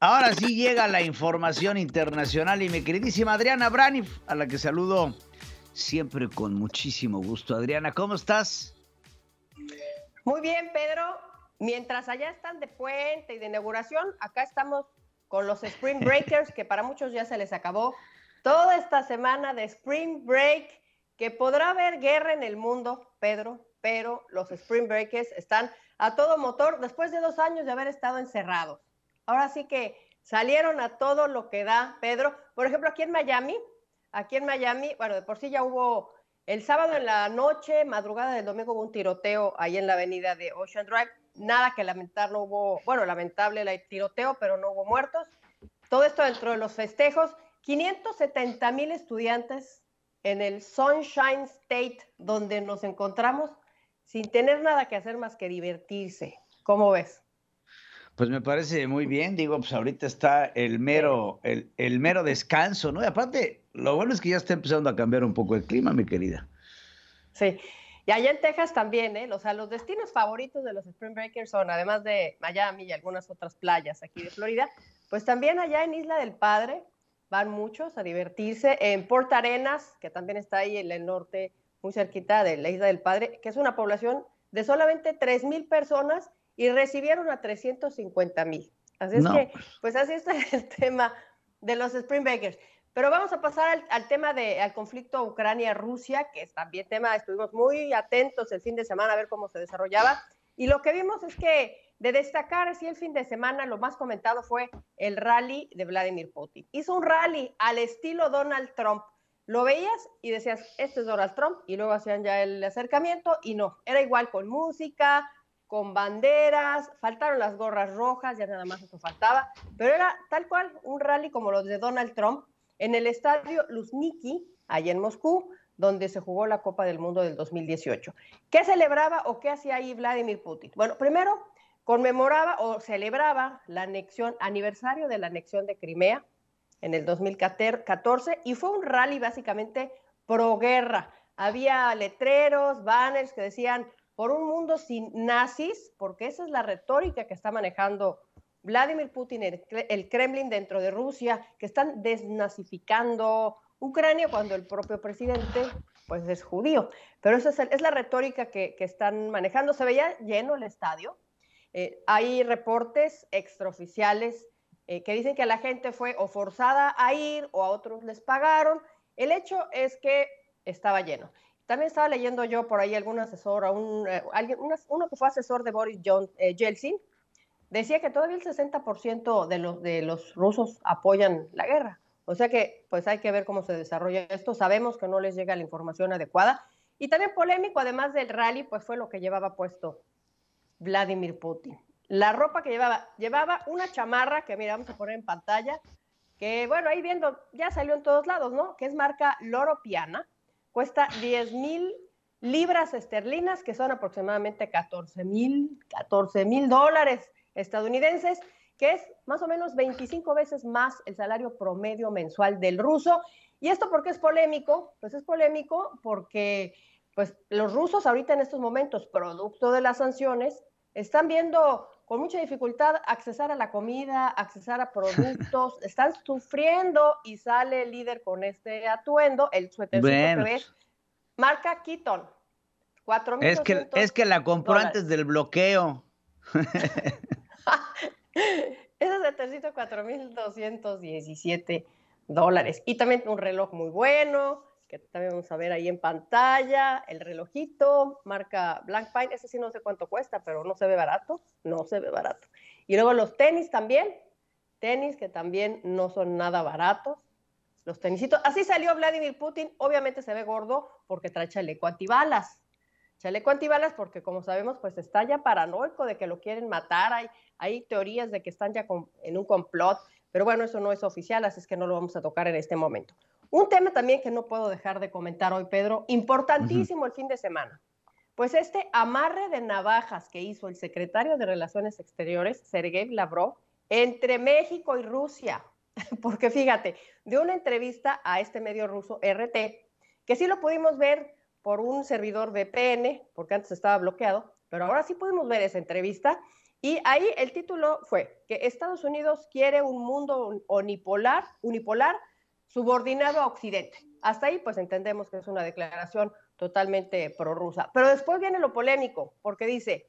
Ahora sí llega la información internacional y mi queridísima Adriana Brani, a la que saludo siempre con muchísimo gusto. Adriana, ¿cómo estás? Muy bien, Pedro. Mientras allá están de puente y de inauguración, acá estamos con los Spring Breakers, que para muchos ya se les acabó toda esta semana de Spring Break, que podrá haber guerra en el mundo, Pedro, pero los Spring Breakers están a todo motor después de dos años de haber estado encerrados. Ahora sí que salieron a todo lo que da, Pedro. Por ejemplo, aquí en Miami, aquí en Miami, bueno, de por sí ya hubo el sábado en la noche, madrugada del domingo, hubo un tiroteo ahí en la avenida de Ocean Drive nada que lamentar, no hubo, bueno, lamentable el tiroteo, pero no hubo muertos. Todo esto dentro de los festejos. 570 mil estudiantes en el Sunshine State, donde nos encontramos sin tener nada que hacer más que divertirse. ¿Cómo ves? Pues me parece muy bien, digo, pues ahorita está el mero, el mero descanso, ¿no? Y aparte, lo bueno es que ya está empezando a cambiar un poco el clima, mi querida. Sí. Y allá en Texas también, ¿eh? O los destinos favoritos de los Spring Breakers son, además de Miami y algunas otras playas aquí de Florida, pues también allá en Isla del Padre van muchos a divertirse. En Port Arenas, que también está ahí en el norte, muy cerquita de la Isla del Padre, que es una población de solamente 3,000 personas y recibieron a 350,000, Así es que, pues. pues así está el tema de los Spring Breakers. Pero vamos a pasar al, tema del al conflicto Ucrania-Rusia, que es también tema, estuvimos muy atentos el fin de semana a ver cómo se desarrollaba. Y lo que vimos es que de destacar, si el fin de semana lo más comentado fue el rally de Vladimir Putin. Hizo un rally al estilo Donald Trump. Lo veías y decías, este es Donald Trump, y luego hacían ya el acercamiento y no, era igual con música, con banderas, faltaron las gorras rojas, ya nada más eso faltaba, pero era tal cual un rally como los de Donald Trump, en el estadio Luzhniki, allí en Moscú, donde se jugó la Copa del Mundo del 2018. ¿Qué celebraba o qué hacía ahí Vladimir Putin? Bueno, primero conmemoraba o celebraba la anexión, aniversario de la anexión de Crimea en el 2014 y fue un rally básicamente pro guerra. Había letreros, banners que decían por un mundo sin nazis, porque esa es la retórica que está manejando Vladimir Putin, el, Kremlin dentro de Rusia, que están desnazificando Ucrania cuando el propio presidente pues es judío. Pero esa es, la retórica que, están manejando. Se veía lleno el estadio. Eh, hay reportes extraoficiales eh, que dicen que la gente fue o forzada a ir o a otros les pagaron. El hecho es que estaba lleno. También estaba leyendo yo por ahí algún asesor, eh, alguien, uno que fue asesor de Boris John, Yeltsin, decía que todavía el 60% de los, de los rusos apoyan la guerra. O sea que pues hay que ver cómo se desarrolla esto. Sabemos que no les llega la información adecuada. Y también polémico, además del rally, pues fue lo que llevaba puesto Vladimir Putin. La ropa que llevaba, llevaba una chamarra que mira, vamos a poner en pantalla, que bueno, ahí viendo, ya salió en todos lados, ¿no? Que es marca Loro Piana, cuesta 10 mil libras esterlinas, que son aproximadamente 14 mil, 14 mil dólares estadounidenses, que es más o menos 25 veces más el salario promedio mensual del ruso. ¿Y esto por qué es polémico? Pues es polémico porque pues, los rusos ahorita en estos momentos, producto de las sanciones, están viendo con mucha dificultad accesar a la comida, accesar a productos, están sufriendo y sale el líder con este atuendo, el suéter bueno. marca Keaton. 4, es, que, es que la compró antes del bloqueo. Ese es el tercito, 4.217 dólares. Y también un reloj muy bueno, que también vamos a ver ahí en pantalla, el relojito, marca Black Pine, ese sí no sé cuánto cuesta, pero no se ve barato, no se ve barato. Y luego los tenis también, tenis que también no son nada baratos, los tenisitos. Así salió Vladimir Putin, obviamente se ve gordo porque trae chaleco antibalas, chaleco antibalas porque como sabemos pues está ya paranoico de que lo quieren matar, hay, hay teorías de que están ya en un complot, pero bueno, eso no es oficial, así es que no lo vamos a tocar en este momento. Un tema también que no puedo dejar de comentar hoy, Pedro, importantísimo el fin de semana. Pues este amarre de navajas que hizo el secretario de Relaciones Exteriores, Sergei Lavrov, entre México y Rusia. Porque fíjate, de una entrevista a este medio ruso RT, que sí lo pudimos ver por un servidor VPN, porque antes estaba bloqueado, pero ahora sí podemos ver esa entrevista. Y ahí el título fue que Estados Unidos quiere un mundo unipolar, unipolar subordinado a Occidente. Hasta ahí pues entendemos que es una declaración totalmente prorrusa. Pero después viene lo polémico, porque dice,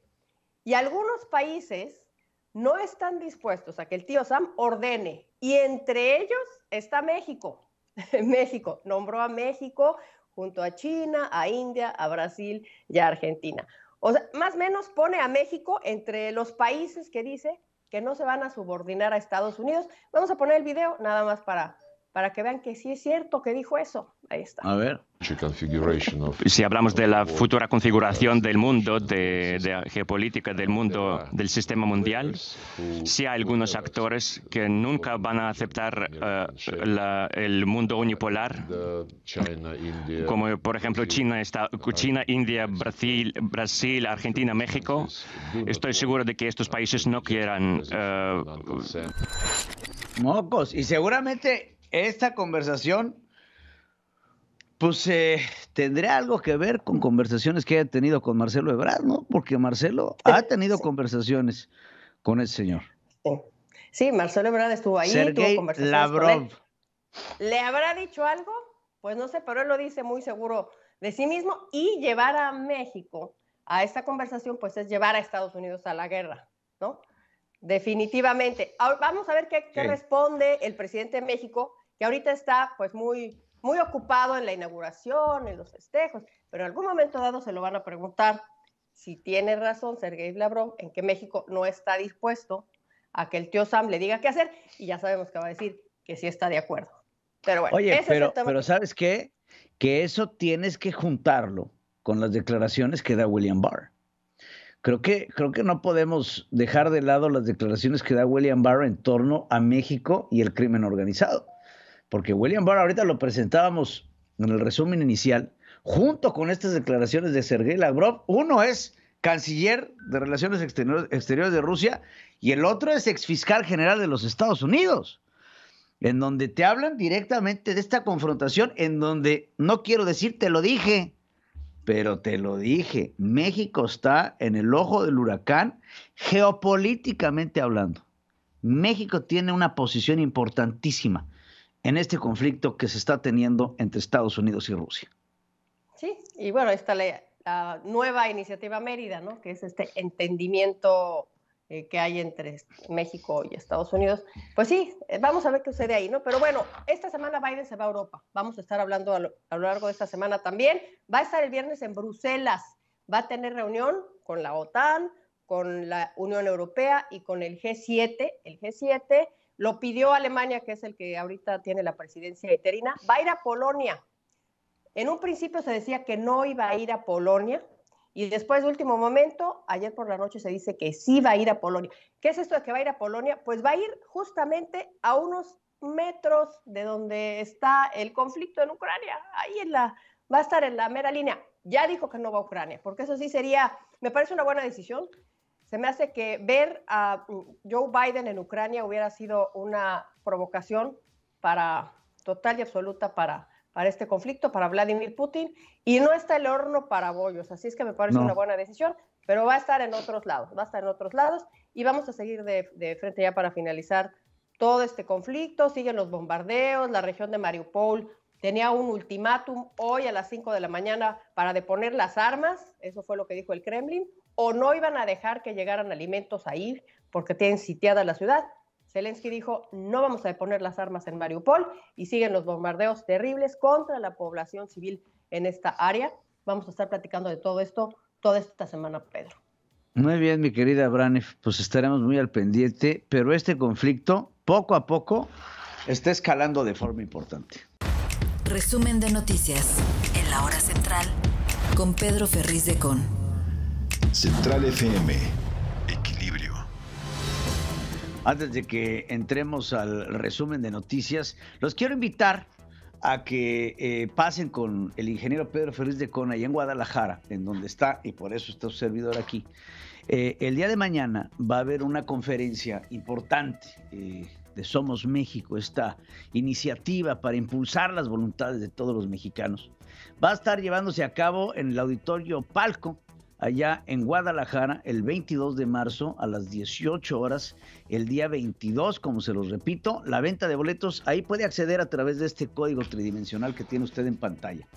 y algunos países no están dispuestos a que el tío Sam ordene, y entre ellos está México. México, nombró a México junto a China, a India, a Brasil y a Argentina. O sea, más o menos pone a México entre los países que dice que no se van a subordinar a Estados Unidos. Vamos a poner el video nada más para, para que vean que sí es cierto que dijo eso. A ver. Si hablamos de la futura configuración del mundo, de, de, geopolítica del mundo, del sistema mundial, si hay algunos actores que nunca van a aceptar eh, el mundo unipolar, como por ejemplo China, está, China India, Brasil, Brasil, Argentina, México, estoy seguro de que estos países no quieran. Eh, Mocos, y seguramente esta conversación pues eh, tendrá algo que ver con conversaciones que haya tenido con Marcelo Ebrard, ¿no? Porque Marcelo ha tenido conversaciones con ese señor. Sí. Marcelo Ebrard estuvo ahí, y tuvo conversaciones ¿Le habrá dicho algo? Pues no sé, pero él lo dice muy seguro de sí mismo y llevar a México a esta conversación, pues es llevar a Estados Unidos a la guerra, ¿no? Definitivamente. vamos a ver qué, responde el presidente de México, que ahorita está pues muy muy ocupado en la inauguración, en los festejos, pero en algún momento dado se lo van a preguntar si tiene razón Sergei Lavrov en que México no está dispuesto a que el tío Sam le diga qué hacer y ya sabemos que va a decir que sí está de acuerdo. Pero bueno, pero, es pero ¿sabes qué? Que eso tienes que juntarlo con las declaraciones que da William Barr. Creo que, creo que no podemos dejar de lado las declaraciones que da William Barr en torno a México y el crimen organizado porque William Barr ahorita lo presentábamos en el resumen inicial, junto con estas declaraciones de Sergei Lavrov, uno es canciller de Relaciones Exteriores de Rusia y el otro es exfiscal general de los Estados Unidos, en donde te hablan directamente de esta confrontación, en donde no quiero decir te lo dije, pero te lo dije, México está en el ojo del huracán geopolíticamente hablando. México tiene una posición importantísima en este conflicto que se está teniendo entre Estados Unidos y Rusia. Sí, y bueno, está la, nueva iniciativa Mérida, ¿no? Que es este entendimiento eh, que hay entre México y Estados Unidos. Pues sí, eh, vamos a ver qué sucede ahí, ¿no? Pero bueno, esta semana Biden se va a Europa. Vamos a estar hablando a lo largo de esta semana también. Va a estar el viernes en Bruselas. Va a tener reunión con la OTAN, con la Unión Europea y con el G7. El G7 lo pidió Alemania, que es el que ahorita tiene la presidencia interina. Va a ir a Polonia. En un principio se decía que no iba a ir a Polonia, y después, de último momento, ayer por la noche se dice que sí va a ir a Polonia. ¿Qué es esto de que va a ir a Polonia? Pues va a ir justamente a unos metros de donde está el conflicto en Ucrania. Ahí en la, va a estar en la mera línea. Ya dijo que no va a Ucrania, porque eso sí sería, me parece una buena decisión. Se me hace que ver a Joe Biden en Ucrania hubiera sido una provocación para total y absoluta para, para este conflicto, para Vladimir Putin, y no está el horno para bollos, así es que me parece una buena decisión, pero va a estar en otros lados, va a estar en otros lados, y vamos a seguir de, de frente ya para finalizar todo este conflicto, siguen los bombardeos, la región de Mariupol tenía un ultimátum hoy a las 5 de la mañana para deponer las armas, eso fue lo que dijo el Kremlin, o no iban a dejar que llegaran alimentos ahí porque tienen sitiada la ciudad. Zelensky dijo, no vamos a poner las armas en Mariupol y siguen los bombardeos terribles contra la población civil en esta área. Vamos a estar platicando de todo esto toda esta semana, Pedro. Muy bien, mi querida Branif, pues estaremos muy al pendiente, pero este conflicto poco a poco está escalando de forma importante. Resumen de noticias en la hora central con Pedro Ferriz de Con. Central FM, equilibrio. Antes de que entremos al resumen de noticias, los quiero invitar a que eh, pasen con el ingeniero Pedro Ferriz de Cona, allá en Guadalajara, en donde está, y por eso está su servidor aquí. Eh, el día de mañana va a haber una conferencia importante eh, de Somos México, esta iniciativa para impulsar las voluntades de todos los mexicanos. Va a estar llevándose a cabo en el auditorio Palco allá en Guadalajara el 22 de marzo a las 18 horas, el día 22, como se los repito, la venta de boletos, ahí puede acceder a través de este código tridimensional que tiene usted en pantalla,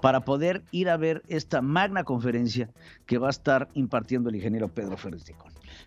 para poder ir a ver esta magna conferencia que va a estar impartiendo el ingeniero Pedro Ferriz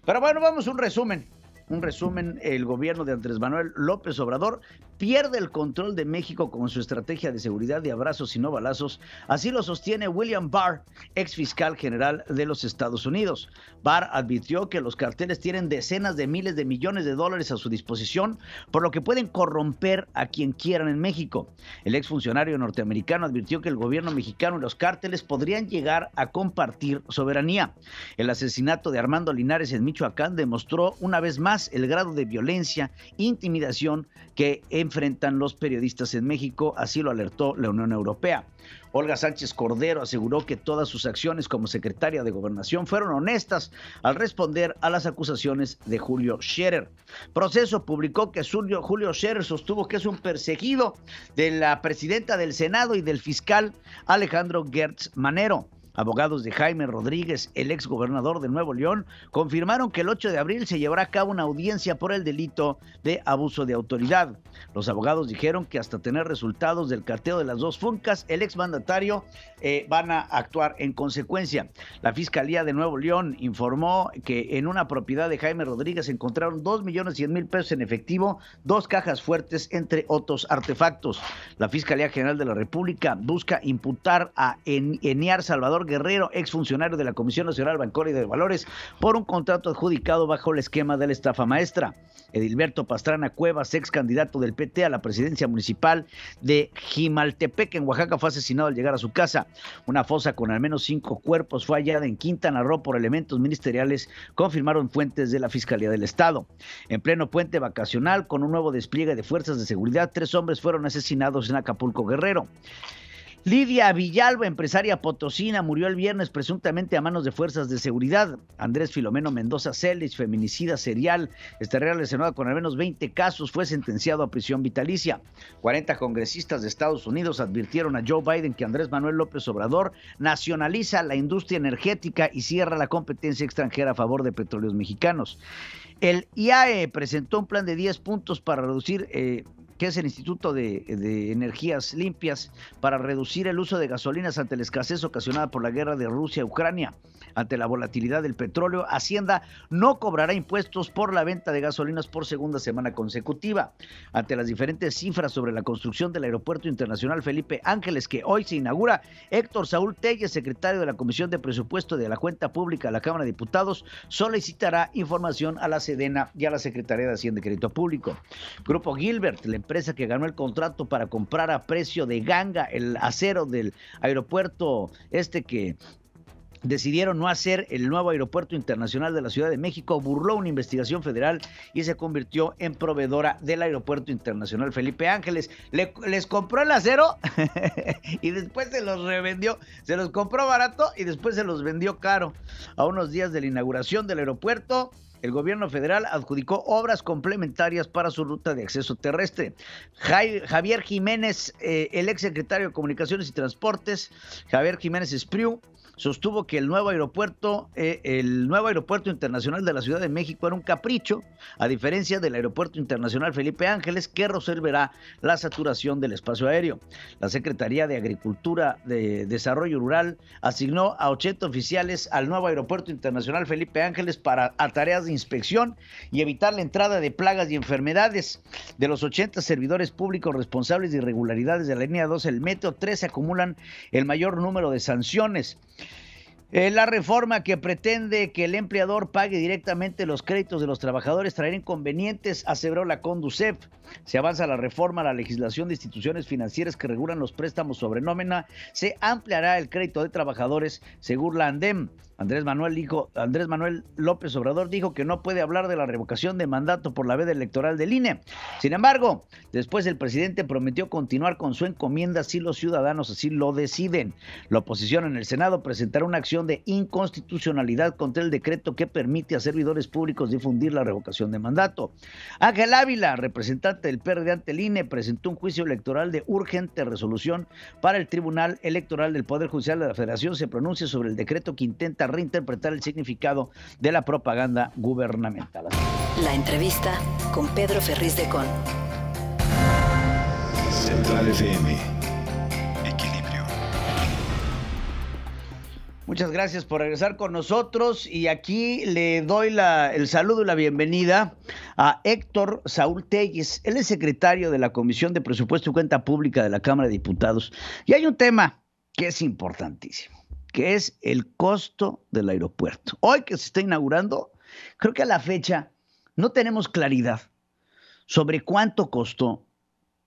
Pero bueno, vamos a un resumen un resumen, el gobierno de Andrés Manuel López Obrador pierde el control de México con su estrategia de seguridad de abrazos y no balazos. Así lo sostiene William Barr, ex fiscal general de los Estados Unidos. Barr advirtió que los carteles tienen decenas de miles de millones de dólares a su disposición, por lo que pueden corromper a quien quieran en México. El ex funcionario norteamericano advirtió que el gobierno mexicano y los cárteles podrían llegar a compartir soberanía. El asesinato de Armando Linares en Michoacán demostró una vez más el grado de violencia, e intimidación que enfrentan los periodistas en México, así lo alertó la Unión Europea. Olga Sánchez Cordero aseguró que todas sus acciones como secretaria de gobernación fueron honestas al responder a las acusaciones de Julio Scherer. Proceso publicó que Julio Scherer sostuvo que es un perseguido de la presidenta del Senado y del fiscal Alejandro Gertz Manero. Abogados de Jaime Rodríguez, el ex gobernador de Nuevo León, confirmaron que el 8 de abril se llevará a cabo una audiencia por el delito de abuso de autoridad. Los abogados dijeron que hasta tener resultados del carteo de las dos funcas, el exmandatario eh, van a actuar en consecuencia. La Fiscalía de Nuevo León informó que en una propiedad de Jaime Rodríguez encontraron 2 millones 100 mil pesos en efectivo, dos cajas fuertes, entre otros artefactos. La Fiscalía General de la República busca imputar a Eniar Salvador Guerrero, exfuncionario de la Comisión Nacional Bancaria y de Valores, por un contrato adjudicado bajo el esquema de la estafa maestra. Edilberto Pastrana Cuevas, ex candidato del PT a la presidencia municipal de Jimaltepec, en Oaxaca, fue asesinado al llegar a su casa. Una fosa con al menos cinco cuerpos fue hallada en Quintana Roo por elementos ministeriales, confirmaron fuentes de la Fiscalía del Estado. En pleno puente vacacional, con un nuevo despliegue de fuerzas de seguridad, tres hombres fueron asesinados en Acapulco Guerrero. Lidia Villalba, empresaria potosina, murió el viernes presuntamente a manos de fuerzas de seguridad. Andrés Filomeno Mendoza Celis, feminicida serial, real relacionada con al menos 20 casos, fue sentenciado a prisión vitalicia. 40 congresistas de Estados Unidos advirtieron a Joe Biden que Andrés Manuel López Obrador nacionaliza la industria energética y cierra la competencia extranjera a favor de petróleos mexicanos. El IAE presentó un plan de 10 puntos para reducir eh, que es el Instituto de, Energías Limpias, para reducir el uso de gasolinas ante la escasez ocasionada por la guerra de Rusia Ucrania. Ante la volatilidad del petróleo, Hacienda no cobrará impuestos por la venta de gasolinas por segunda semana consecutiva. Ante las diferentes cifras sobre la construcción del Aeropuerto Internacional Felipe Ángeles, que hoy se inaugura, Héctor Saúl Tellez, secretario de la Comisión de Presupuesto de la Cuenta Pública de la Cámara de Diputados, solicitará información a la Sedena y a la Secretaría de Hacienda y Crédito Público. Grupo Gilbert, la empresa que ganó el contrato para comprar a precio de ganga el acero del aeropuerto este que decidieron no hacer el nuevo aeropuerto internacional de la Ciudad de México, burló una investigación federal y se convirtió en proveedora del aeropuerto internacional Felipe Ángeles. les compró el acero y después se los revendió, se los compró barato y después se los vendió caro. A unos días de la inauguración del aeropuerto, el gobierno federal adjudicó obras complementarias para su ruta de acceso terrestre. Javier Jiménez, eh, el el exsecretario de Comunicaciones y Transportes, Javier Jiménez Espriu, sostuvo que el nuevo aeropuerto, eh, el nuevo aeropuerto internacional de la Ciudad de México era un capricho, a diferencia del aeropuerto internacional Felipe Ángeles, que resolverá la saturación del espacio aéreo. La Secretaría de Agricultura de Desarrollo Rural asignó a 80 oficiales al nuevo aeropuerto internacional Felipe Ángeles para tareas de inspección y evitar la entrada de plagas y enfermedades. De los 80 servidores públicos responsables de irregularidades de la línea 2 el metro, 3 acumulan el mayor número de sanciones la reforma que pretende que el empleador pague directamente los créditos de los trabajadores traerá inconvenientes, aseveró la Conducef. Se avanza la reforma a la legislación de instituciones financieras que regulan los préstamos sobre nómina. Se ampliará el crédito de trabajadores, según la ANDEM. Andrés Manuel, dijo, Andrés Manuel López Obrador dijo que no puede hablar de la revocación de mandato por la veda electoral del INE. Sin embargo, después el presidente prometió continuar con su encomienda si los ciudadanos así lo deciden. La oposición en el Senado presentará una acción de inconstitucionalidad contra el decreto que permite a servidores públicos difundir la revocación de mandato. Ángel Ávila, representante del PRD ante el INE, presentó un juicio electoral de urgente resolución para el Tribunal Electoral del Poder Judicial de la Federación. Se pronuncia sobre el decreto que intenta reinterpretar el significado de la propaganda gubernamental. La entrevista con Pedro Ferriz de Con. Central FM. Equilibrio. Muchas gracias por regresar con nosotros y aquí le doy el saludo y la bienvenida a Héctor Saúl Telles. Él es secretario de la Comisión de Presupuesto y Cuenta Pública de la Cámara de Diputados. Y hay un tema que es importantísimo que es el costo del aeropuerto. Hoy que se está inaugurando, creo que a la fecha no tenemos claridad sobre cuánto costó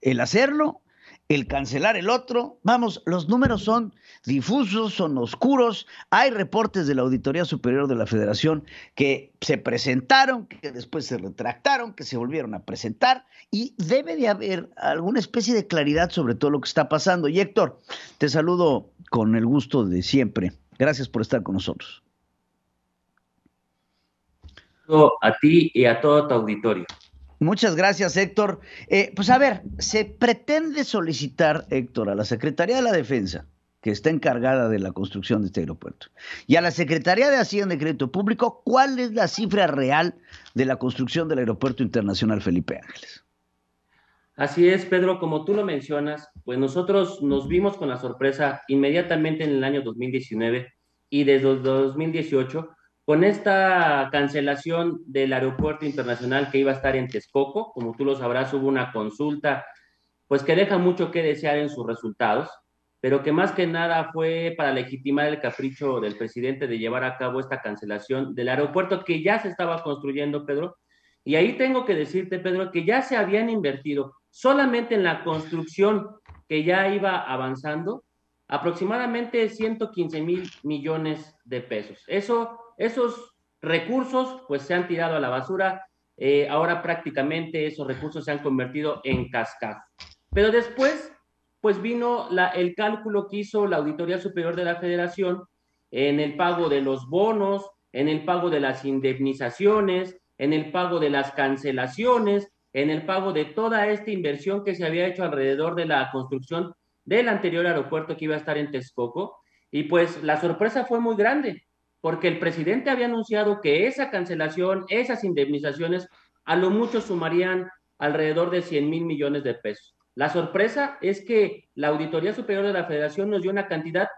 el hacerlo, el cancelar el otro. Vamos, los números son difusos, son oscuros. Hay reportes de la Auditoría Superior de la Federación que se presentaron, que después se retractaron, que se volvieron a presentar y debe de haber alguna especie de claridad sobre todo lo que está pasando. Y Héctor, te saludo con el gusto de siempre. Gracias por estar con nosotros. A ti y a todo tu auditorio. Muchas gracias, Héctor. Eh, pues a ver, se pretende solicitar, Héctor, a la Secretaría de la Defensa, que está encargada de la construcción de este aeropuerto, y a la Secretaría de Hacienda y Crédito Público, ¿cuál es la cifra real de la construcción del Aeropuerto Internacional Felipe Ángeles? Así es, Pedro, como tú lo mencionas, pues nosotros nos vimos con la sorpresa inmediatamente en el año 2019 y desde 2018 con esta cancelación del aeropuerto internacional que iba a estar en Texcoco. Como tú lo sabrás, hubo una consulta pues que deja mucho que desear en sus resultados, pero que más que nada fue para legitimar el capricho del presidente de llevar a cabo esta cancelación del aeropuerto que ya se estaba construyendo, Pedro. Y ahí tengo que decirte, Pedro, que ya se habían invertido Solamente en la construcción que ya iba avanzando, aproximadamente 115 mil millones de pesos. Eso, esos recursos pues se han tirado a la basura. Eh, ahora prácticamente esos recursos se han convertido en cascada. Pero después, pues vino el cálculo que hizo la Auditoría Superior de la Federación en el pago de los bonos, en el pago de las indemnizaciones, en el pago de las cancelaciones, en el pago de toda esta inversión que se había hecho alrededor de la construcción del anterior aeropuerto que iba a estar en Texcoco. Y pues la sorpresa fue muy grande, porque el presidente había anunciado que esa cancelación, esas indemnizaciones, a lo mucho sumarían alrededor de 100 mil millones de pesos. La sorpresa es que la Auditoría Superior de la Federación nos dio una cantidad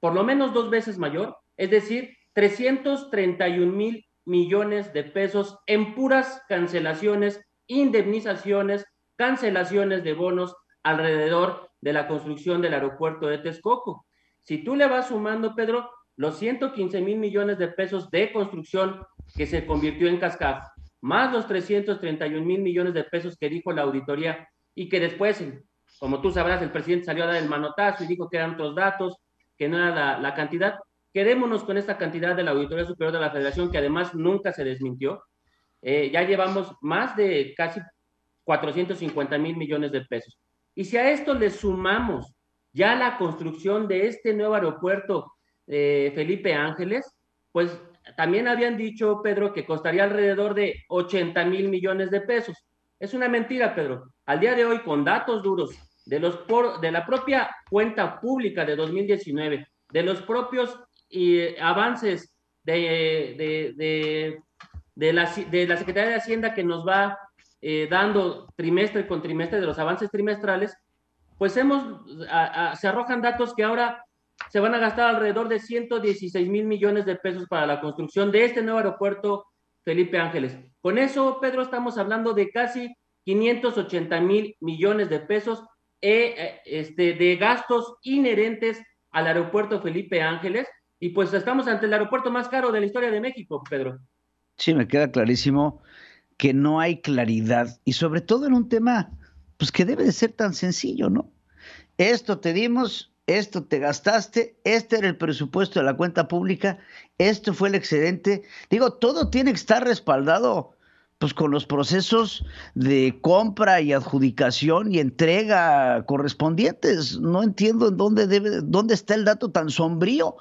por lo menos dos veces mayor, es decir, 331 mil millones de pesos en puras cancelaciones indemnizaciones, cancelaciones de bonos alrededor de la construcción del aeropuerto de Texcoco. Si tú le vas sumando, Pedro, los 115 mil millones de pesos de construcción que se convirtió en cascada, más los 331 mil millones de pesos que dijo la auditoría y que después, como tú sabrás, el presidente salió a dar el manotazo y dijo que eran otros datos, que no era la, la cantidad. Quedémonos con esta cantidad de la Auditoría Superior de la Federación, que además nunca se desmintió. Eh, ya llevamos más de casi 450 mil millones de pesos. Y si a esto le sumamos ya la construcción de este nuevo aeropuerto eh, Felipe Ángeles, pues también habían dicho, Pedro, que costaría alrededor de 80 mil millones de pesos. Es una mentira, Pedro. Al día de hoy, con datos duros de, los de la propia cuenta pública de 2019, de los propios eh, avances de de la, de Secretaría de Hacienda que nos va eh, dando trimestre con trimestre de los avances trimestrales, pues hemos, se arrojan datos que ahora se van a gastar alrededor de 116 mil millones de pesos para la construcción de este nuevo aeropuerto Felipe Ángeles. Con eso, Pedro, estamos hablando de casi 580 mil millones de pesos eh, eh, este, de gastos inherentes al aeropuerto Felipe Ángeles. Y pues estamos ante el aeropuerto más caro de la historia de México, Pedro. Sí, me queda clarísimo que no hay claridad y sobre todo en un tema pues que debe de ser tan sencillo, ¿no? Esto te dimos, esto te gastaste, este era el presupuesto de la cuenta pública, esto fue el excedente. Digo, todo tiene que estar respaldado pues con los procesos de compra y adjudicación y entrega correspondientes. No entiendo en dónde debe, dónde está el dato tan sombrío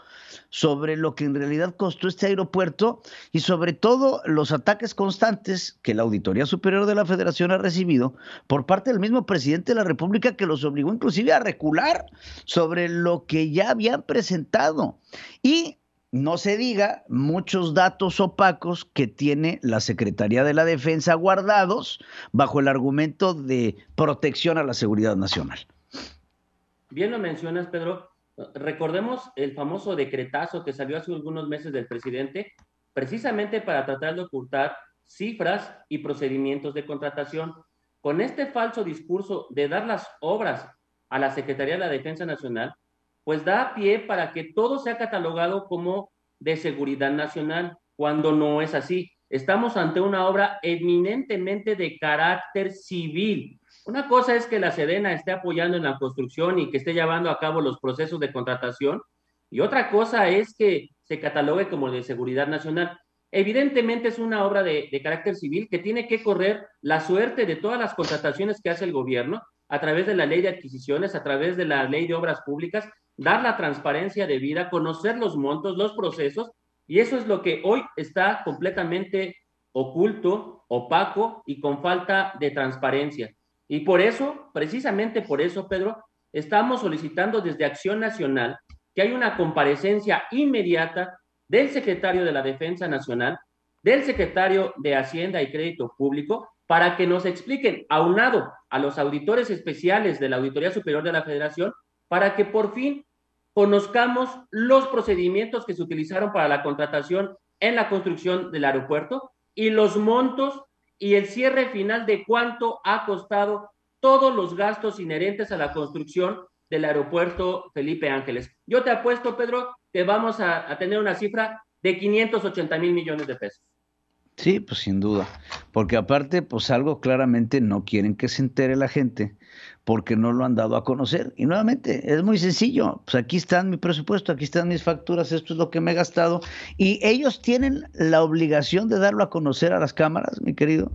sobre lo que en realidad costó este aeropuerto y sobre todo los ataques constantes que la Auditoría Superior de la Federación ha recibido por parte del mismo presidente de la República que los obligó inclusive a recular sobre lo que ya habían presentado. Y no se diga muchos datos opacos que tiene la Secretaría de la Defensa guardados bajo el argumento de protección a la seguridad nacional. Bien lo mencionas, Pedro. Recordemos el famoso decretazo que salió hace algunos meses del presidente, precisamente para tratar de ocultar cifras y procedimientos de contratación. Con este falso discurso de dar las obras a la Secretaría de la Defensa Nacional, pues da pie para que todo sea catalogado como de seguridad nacional, cuando no es así. Estamos ante una obra eminentemente de carácter civil. Una cosa es que la Sedena esté apoyando en la construcción y que esté llevando a cabo los procesos de contratación, y otra cosa es que se catalogue como de seguridad nacional. Evidentemente es una obra de, de, carácter civil que tiene que correr la suerte de todas las contrataciones que hace el gobierno a través de la ley de adquisiciones, a través de la ley de obras públicas dar la transparencia de vida, conocer los montos, los procesos, y eso es lo que hoy está completamente oculto, opaco y con falta de transparencia. Y por eso, precisamente por eso, Pedro, estamos solicitando desde Acción Nacional que hay una comparecencia inmediata del secretario de la Defensa Nacional, del secretario de Hacienda y Crédito Público, para que nos expliquen, aunado a los auditores especiales de la Auditoría Superior de la Federación, para que por fin conozcamos los procedimientos que se utilizaron para la contratación en la construcción del aeropuerto y los montos y el cierre final de cuánto ha costado todos los gastos inherentes a la construcción del aeropuerto Felipe Ángeles. Yo te apuesto, Pedro, que vamos a, a tener una cifra de 580 mil millones de pesos. Sí, pues sin duda. Porque aparte, pues algo claramente no quieren que se entere la gente porque no lo han dado a conocer. Y nuevamente, es muy sencillo. Pues aquí están mi presupuesto, aquí están mis facturas, esto es lo que me he gastado. Y ellos tienen la obligación de darlo a conocer a las cámaras, mi querido.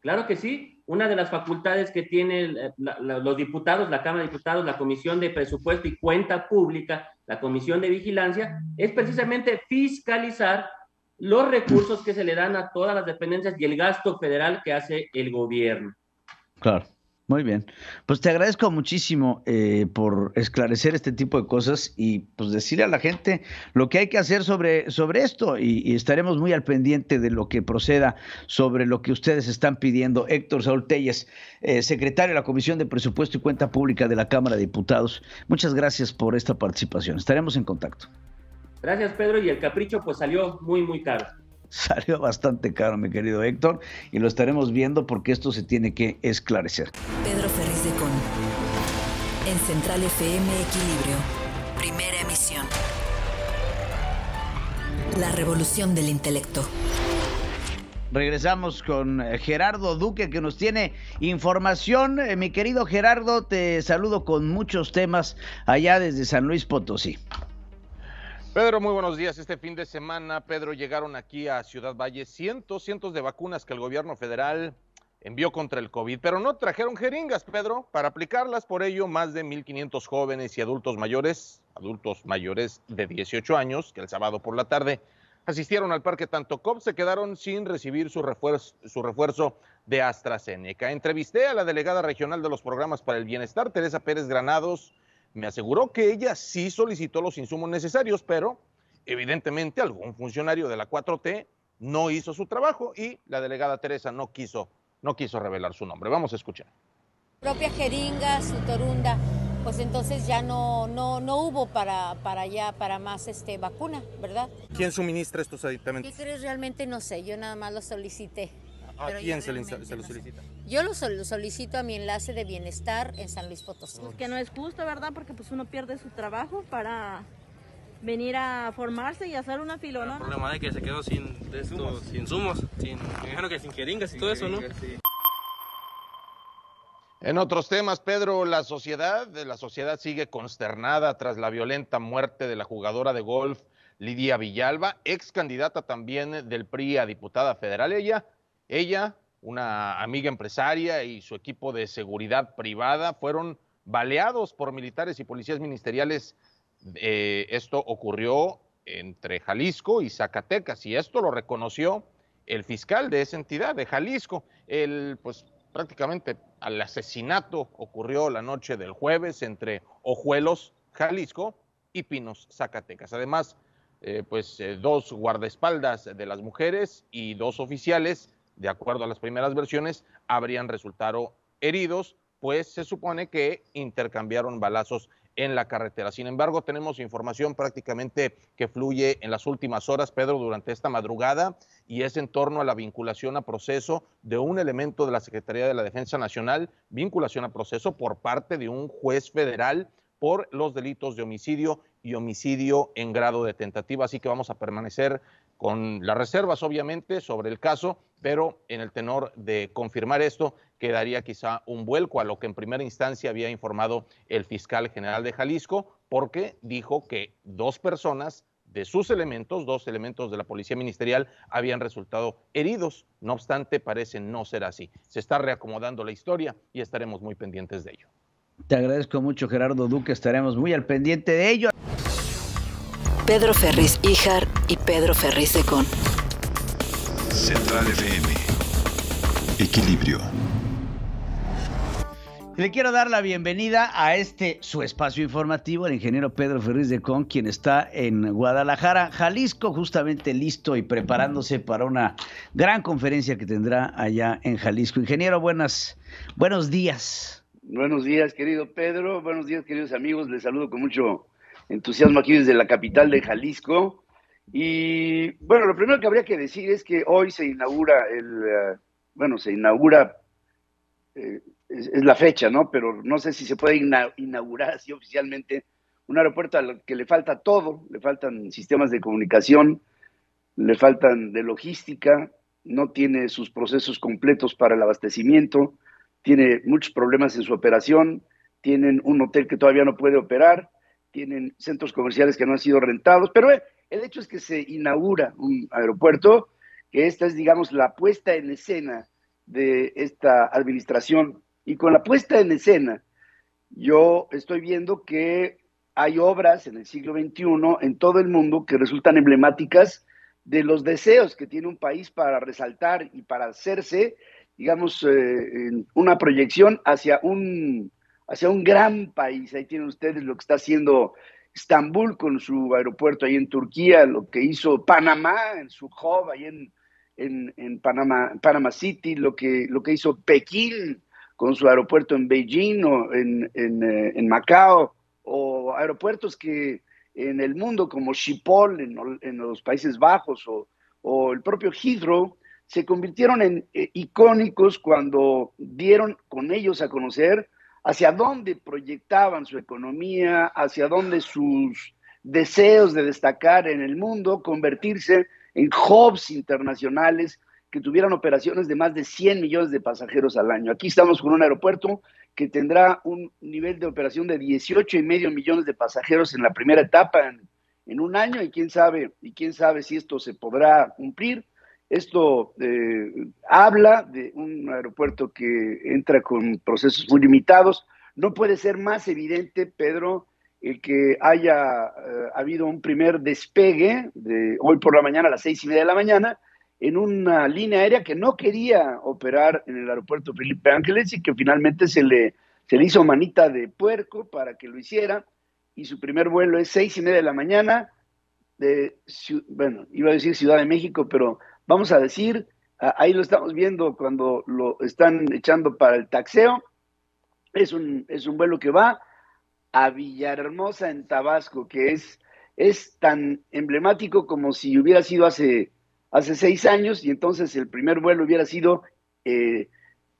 Claro que sí. Una de las facultades que tienen eh, los diputados, la Cámara de Diputados, la Comisión de Presupuesto y Cuenta Pública, la Comisión de Vigilancia, es precisamente fiscalizar los recursos que se le dan a todas las dependencias y el gasto federal que hace el gobierno. Claro. Muy bien. Pues te agradezco muchísimo eh, por esclarecer este tipo de cosas y pues decirle a la gente lo que hay que hacer sobre, sobre esto y, estaremos muy al pendiente de lo que proceda sobre lo que ustedes están pidiendo. Héctor Saúl Telles, eh, secretario de la Comisión de Presupuesto y Cuenta Pública de la Cámara de Diputados, muchas gracias por esta participación. Estaremos en contacto. Gracias, Pedro. Y el capricho, pues salió muy, muy caro. Salió bastante caro, mi querido Héctor, y lo estaremos viendo porque esto se tiene que esclarecer. Pedro Ferriz de Con, en Central FM Equilibrio, primera emisión. La revolución del intelecto. Regresamos con eh, Gerardo Duque que nos tiene información. Eh, mi querido Gerardo, te saludo con muchos temas allá desde San Luis Potosí. Pedro, muy buenos días. Este fin de semana, Pedro, llegaron aquí a Ciudad Valle cientos, cientos de vacunas que el gobierno federal envió contra el COVID, pero no trajeron jeringas, Pedro, para aplicarlas. Por ello, más de 1.500 jóvenes y adultos mayores, adultos mayores de 18 años, que el sábado por la tarde asistieron al Parque Tantocop, se quedaron sin recibir su refuerzo, su refuerzo de AstraZeneca. Entrevisté a la delegada regional de los programas para el bienestar, Teresa Pérez Granados, me aseguró que ella sí solicitó los insumos necesarios, pero evidentemente algún funcionario de la 4T no hizo su trabajo y la delegada Teresa no quiso, no quiso revelar su nombre. Vamos a escuchar. Propia jeringa, su torunda, pues entonces ya no, no, no hubo para, para ya, para más este, vacuna, ¿verdad? ¿Quién suministra estos aditamentos? ¿Qué Realmente no sé, yo nada más lo solicité. ¿A quién se, lo solicita? Yo lo solicito a mi enlace de bienestar en San Luis Potosí. Pues que no es justo, ¿verdad? Porque pues uno pierde su trabajo para venir a formarse y hacer una filona. El problema de que se quedó sin sin sumos, sin, me que sin jeringas y todo eso, ¿no? En otros temas, Pedro, la sociedad, la sociedad sigue consternada tras la violenta muerte de la jugadora de golf Lidia Villalba, ex candidata también del PRI a diputada federal. Ella, ella una amiga empresaria y su equipo de seguridad privada fueron baleados por militares y policías ministeriales. Eh, esto ocurrió entre Jalisco y Zacatecas y esto lo reconoció el fiscal de esa entidad, de Jalisco. El, pues prácticamente al asesinato ocurrió la noche del jueves entre Ojuelos, Jalisco y Pinos, Zacatecas. Además, eh, pues eh, dos guardaespaldas de las mujeres y dos oficiales de acuerdo a las primeras versiones, habrían resultado heridos, pues se supone que intercambiaron balazos en la carretera. Sin embargo, tenemos información prácticamente que fluye en las últimas horas, Pedro, durante esta madrugada, y es en torno a la vinculación a proceso de un elemento de la Secretaría de la Defensa Nacional, vinculación a proceso por parte de un juez federal por los delitos de homicidio y homicidio en grado de tentativa. Así que vamos a permanecer con las reservas, obviamente, sobre el caso, pero en el tenor de confirmar esto, quedaría quizá un vuelco a lo que en primera instancia había informado el fiscal general de Jalisco, porque dijo que dos personas de sus elementos, dos elementos de la policía ministerial, habían resultado heridos. No obstante, parece no ser así. Se está reacomodando la historia y estaremos muy pendientes de ello. Te agradezco mucho, Gerardo Duque. Estaremos muy al pendiente de ello. Pedro Ferriz Ijar y Pedro Ferriz Con. Central FM. Equilibrio. Le quiero dar la bienvenida a este su espacio informativo, el ingeniero Pedro Ferriz de Con, quien está en Guadalajara, Jalisco, justamente listo y preparándose para una gran conferencia que tendrá allá en Jalisco. Ingeniero, buenas, buenos días. Buenos días, querido Pedro. Buenos días, queridos amigos. Les saludo con mucho entusiasmo aquí desde la capital de Jalisco. Y bueno, lo primero que habría que decir es que hoy se inaugura el, eh, bueno, se inaugura, eh, es, la fecha, ¿no? Pero no sé si se puede inaugurar así oficialmente un aeropuerto al que le falta todo, le faltan sistemas de comunicación, le faltan de logística, no tiene sus procesos completos para el abastecimiento, tiene muchos problemas en su operación, tienen un hotel que todavía no puede operar, tienen centros comerciales que no han sido rentados, pero eh, el hecho es que se inaugura un aeropuerto, que esta es, digamos, la puesta en escena de esta administración. Y con la puesta en escena, yo estoy viendo que hay obras en el siglo XXI en todo el mundo que resultan emblemáticas de los deseos que tiene un país para resaltar y para hacerse digamos, eh, una proyección hacia un, hacia un gran país. Ahí tienen ustedes lo que está haciendo Estambul con su aeropuerto ahí en Turquía, lo que hizo Panamá en su hub ahí en, en, Panamá, Panama City, lo que, lo que hizo Pekín con su aeropuerto en Beijing o en, eh, Macao, o aeropuertos que en el mundo como Schiphol en, los Países Bajos o, o el propio Heathrow, se convirtieron en eh, icónicos cuando dieron con ellos a conocer hacia dónde proyectaban su economía, hacia dónde sus deseos de destacar en el mundo, convertirse en hubs internacionales que tuvieran operaciones de más de 100 millones de pasajeros al año. Aquí estamos con un aeropuerto que tendrá un nivel de operación de 18,5 y medio millones de pasajeros en la primera etapa en, un año y quién sabe y quién sabe si esto se podrá cumplir. Esto eh, habla de un aeropuerto que entra con procesos muy limitados. No puede ser más evidente, Pedro, el que haya eh, habido un primer despegue de hoy por la mañana a las seis y media de la mañana en una línea aérea que no quería operar en el aeropuerto Felipe Ángeles y que finalmente se le, se le hizo manita de puerco para que lo hiciera. Y su primer vuelo es seis y media de la mañana de, bueno, iba a decir Ciudad de México, pero vamos a decir, ahí lo estamos viendo cuando lo están echando para el taxeo, es un, es un vuelo que va a Villahermosa en Tabasco, que es, es tan emblemático como si hubiera sido hace, hace seis años y entonces el primer vuelo hubiera sido eh,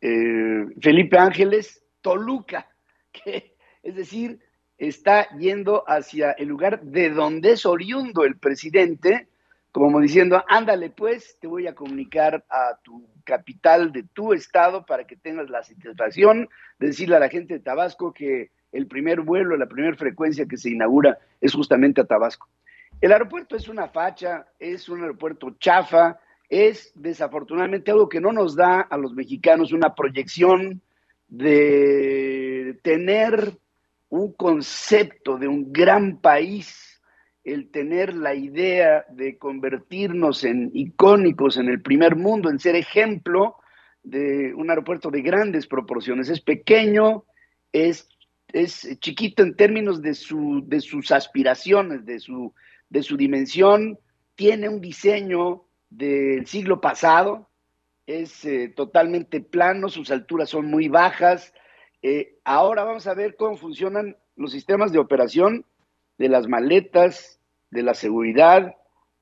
eh, Felipe Ángeles Toluca, que es decir, está yendo hacia el lugar de donde es oriundo el presidente como diciendo, ándale pues, te voy a comunicar a tu capital de tu estado para que tengas la satisfacción de decirle a la gente de Tabasco que el primer vuelo, la primera frecuencia que se inaugura es justamente a Tabasco. El aeropuerto es una facha, es un aeropuerto chafa, es desafortunadamente algo que no nos da a los mexicanos una proyección de tener un concepto de un gran país el tener la idea de convertirnos en icónicos en el primer mundo, en ser ejemplo de un aeropuerto de grandes proporciones. Es pequeño, es, es chiquito en términos de, sus aspiraciones, de su, de su dimensión, tiene un diseño del siglo pasado, es eh, totalmente plano, sus alturas son muy bajas. Eh, ahora vamos a ver cómo funcionan los sistemas de operación de las maletas, de la seguridad,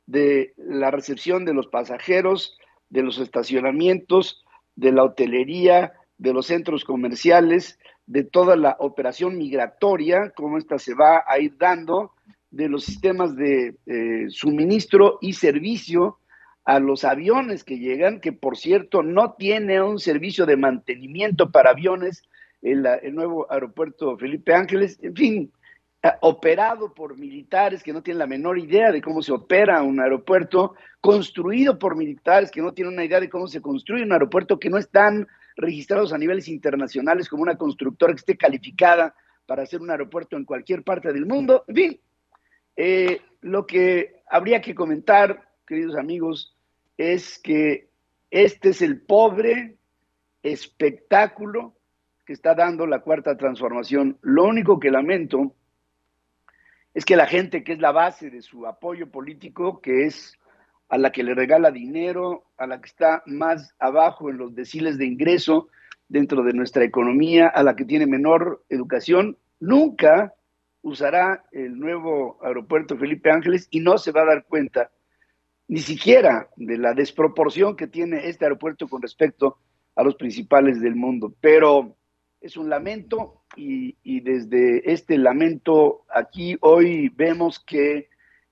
de la recepción de los pasajeros, de los estacionamientos, de la hotelería, de los centros comerciales, de toda la operación migratoria, como esta se va a ir dando, de los sistemas de eh, suministro y servicio a los aviones que llegan, que por cierto no tiene un servicio de mantenimiento para aviones, el, el nuevo aeropuerto Felipe Ángeles, en fin, eh, operado por militares que no tienen la menor idea de cómo se opera un aeropuerto, construido por militares que no tienen una idea de cómo se construye un aeropuerto, que no están registrados a niveles internacionales como una constructora que esté calificada para hacer un aeropuerto en cualquier parte del mundo. En fin, eh, lo que habría que comentar, queridos amigos, es que este es el pobre espectáculo que está dando la cuarta transformación. Lo único que lamento es que la gente que es la base de su apoyo político, que es a la que le regala dinero, a la que está más abajo en los deciles de ingreso dentro de nuestra economía, a la que tiene menor educación, nunca usará el nuevo aeropuerto Felipe Ángeles y no se va a dar cuenta ni siquiera de la desproporción que tiene este aeropuerto con respecto a los principales del mundo. Pero es un lamento y, desde este lamento aquí hoy vemos que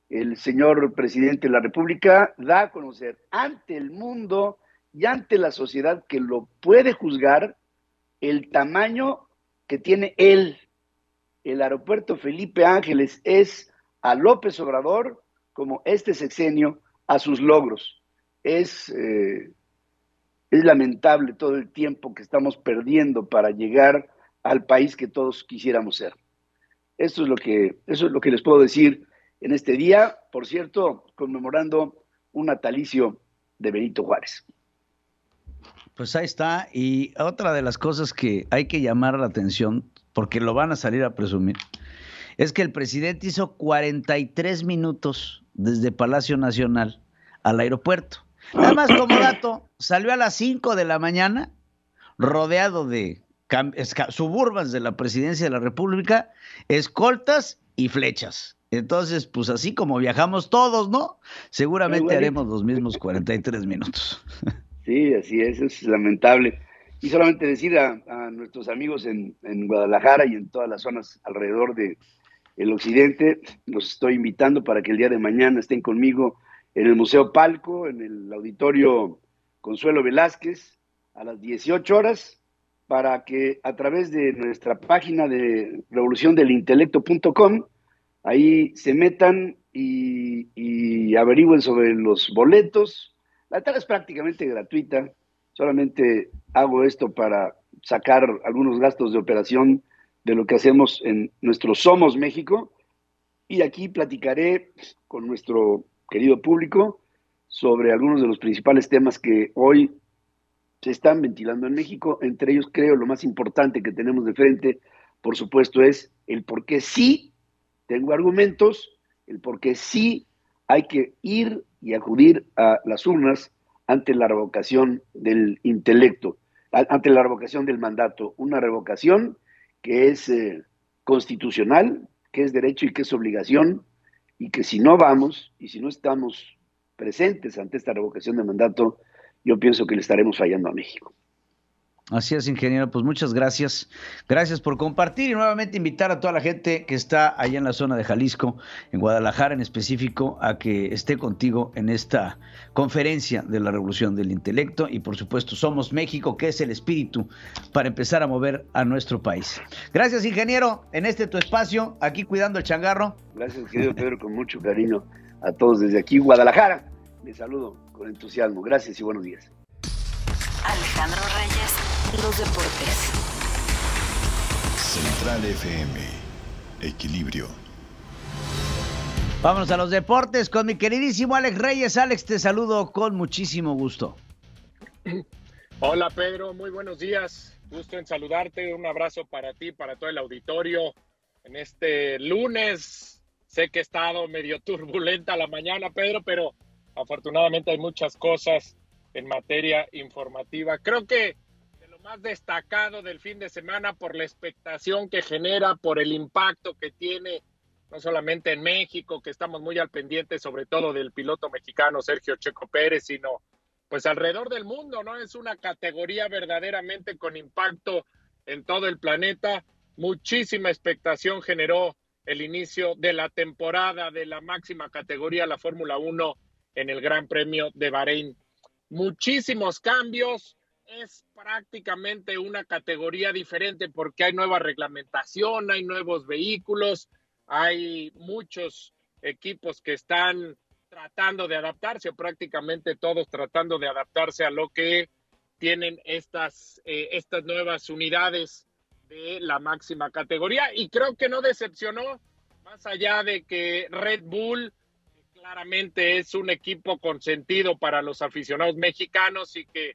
el señor presidente de la República da a conocer ante el mundo y ante la sociedad que lo puede juzgar el tamaño que tiene él. El aeropuerto Felipe Ángeles es a López Obrador como este sexenio a sus logros. Es eh, es lamentable todo el tiempo que estamos perdiendo para llegar al país que todos quisiéramos ser. Esto es lo que, eso es lo que les puedo decir en este día, por cierto, conmemorando un natalicio de Benito Juárez. Pues ahí está. Y otra de las cosas que hay que llamar la atención, porque lo van a salir a presumir, es que el presidente hizo 43 minutos desde Palacio Nacional al aeropuerto. Nada más como dato, salió a las 5 de la mañana, rodeado de suburbans de la presidencia de la República, escoltas y flechas. Entonces, pues así como viajamos todos, ¿no? Seguramente haremos los mismos 43 minutos. Sí, así es, es lamentable. Y solamente decir a, nuestros amigos en, en, Guadalajara y en todas las zonas alrededor de occidente, los estoy invitando para que el día de mañana estén conmigo en el Museo Palco, en el auditorio Consuelo Velázquez, a las 18 horas, para que a través de nuestra página de revoluciondelintelecto.com, ahí se metan y, averigüen sobre los boletos. La tarea es prácticamente gratuita, solamente hago esto para sacar algunos gastos de operación de lo que hacemos en nuestro Somos México. Y aquí platicaré con nuestro querido público, sobre algunos de los principales temas que hoy se están ventilando en México. Entre ellos, creo, lo más importante que tenemos de frente, por supuesto, es el por qué sí tengo argumentos, el por qué sí hay que ir y acudir a las urnas ante la revocación del intelecto, ante la revocación del mandato, una revocación que es eh, constitucional, que es derecho y que es obligación y que si no vamos y si no estamos presentes ante esta revocación de mandato, yo pienso que le estaremos fallando a México. Así es, ingeniero. Pues muchas gracias. Gracias por compartir y nuevamente invitar a toda la gente que está allá en la zona de Jalisco, en Guadalajara en específico, a que esté contigo en esta conferencia de la Revolución del Intelecto. Y por supuesto, somos México, que es el espíritu para empezar a mover a nuestro país. Gracias, ingeniero, en este tu espacio, aquí cuidando el changarro. Gracias, querido Pedro, con mucho cariño a todos desde aquí, Guadalajara. Les saludo con entusiasmo. Gracias y buenos días. Alejandro Reyes los deportes. Central FM. Equilibrio. Vamos a los deportes con mi queridísimo Alex Reyes. Alex, te saludo con muchísimo gusto. Hola Pedro, muy buenos días. Gusto en saludarte. Un abrazo para ti, para todo el auditorio. En este lunes, sé que he estado medio turbulenta la mañana, Pedro, pero afortunadamente hay muchas cosas en materia informativa. Creo que más destacado del fin de semana por la expectación que genera, por el impacto que tiene, no solamente en México, que estamos muy al pendiente sobre todo del piloto mexicano Sergio Checo Pérez, sino pues alrededor del mundo, ¿no? Es una categoría verdaderamente con impacto en todo el planeta. Muchísima expectación generó el inicio de la temporada de la máxima categoría, la Fórmula 1, en el Gran Premio de Bahrein. Muchísimos cambios, es prácticamente una categoría diferente porque hay nueva reglamentación, hay nuevos vehículos, hay muchos equipos que están tratando de adaptarse, prácticamente todos tratando de adaptarse a lo que tienen estas, eh, estas nuevas unidades de la máxima categoría. Y creo que no decepcionó, más allá de que Red Bull claramente es un equipo consentido para los aficionados mexicanos y que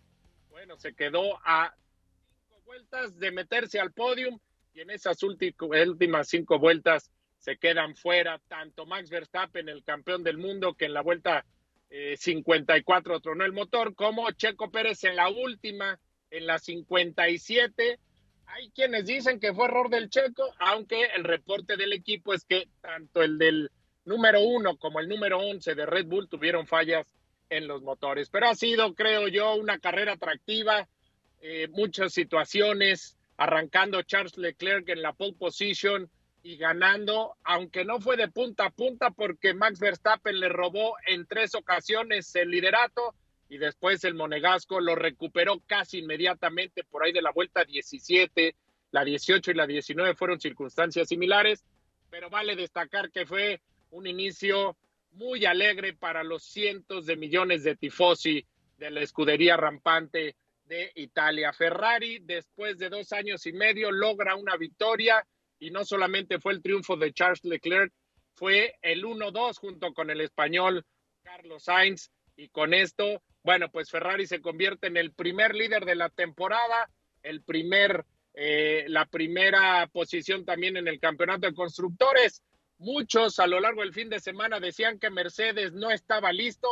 bueno, se quedó a cinco vueltas de meterse al podium y en esas últimas cinco vueltas se quedan fuera tanto Max Verstappen, el campeón del mundo, que en la vuelta 54 eh, tronó el motor, como Checo Pérez en la última, en la 57. Hay quienes dicen que fue error del Checo, aunque el reporte del equipo es que tanto el del número uno como el número 11 de Red Bull tuvieron fallas en los motores. Pero ha sido, creo yo, una carrera atractiva, eh, muchas situaciones, arrancando Charles Leclerc en la pole position y ganando, aunque no fue de punta a punta porque Max Verstappen le robó en tres ocasiones el liderato y después el Monegasco lo recuperó casi inmediatamente por ahí de la vuelta 17, la 18 y la 19 fueron circunstancias similares, pero vale destacar que fue un inicio muy alegre para los cientos de millones de tifosi de la escudería rampante de Italia. Ferrari, después de dos años y medio, logra una victoria y no solamente fue el triunfo de Charles Leclerc, fue el 1-2 junto con el español Carlos Sainz y con esto, bueno, pues Ferrari se convierte en el primer líder de la temporada, el primer, eh, la primera posición también en el campeonato de constructores Muchos a lo largo del fin de semana decían que Mercedes no estaba listo.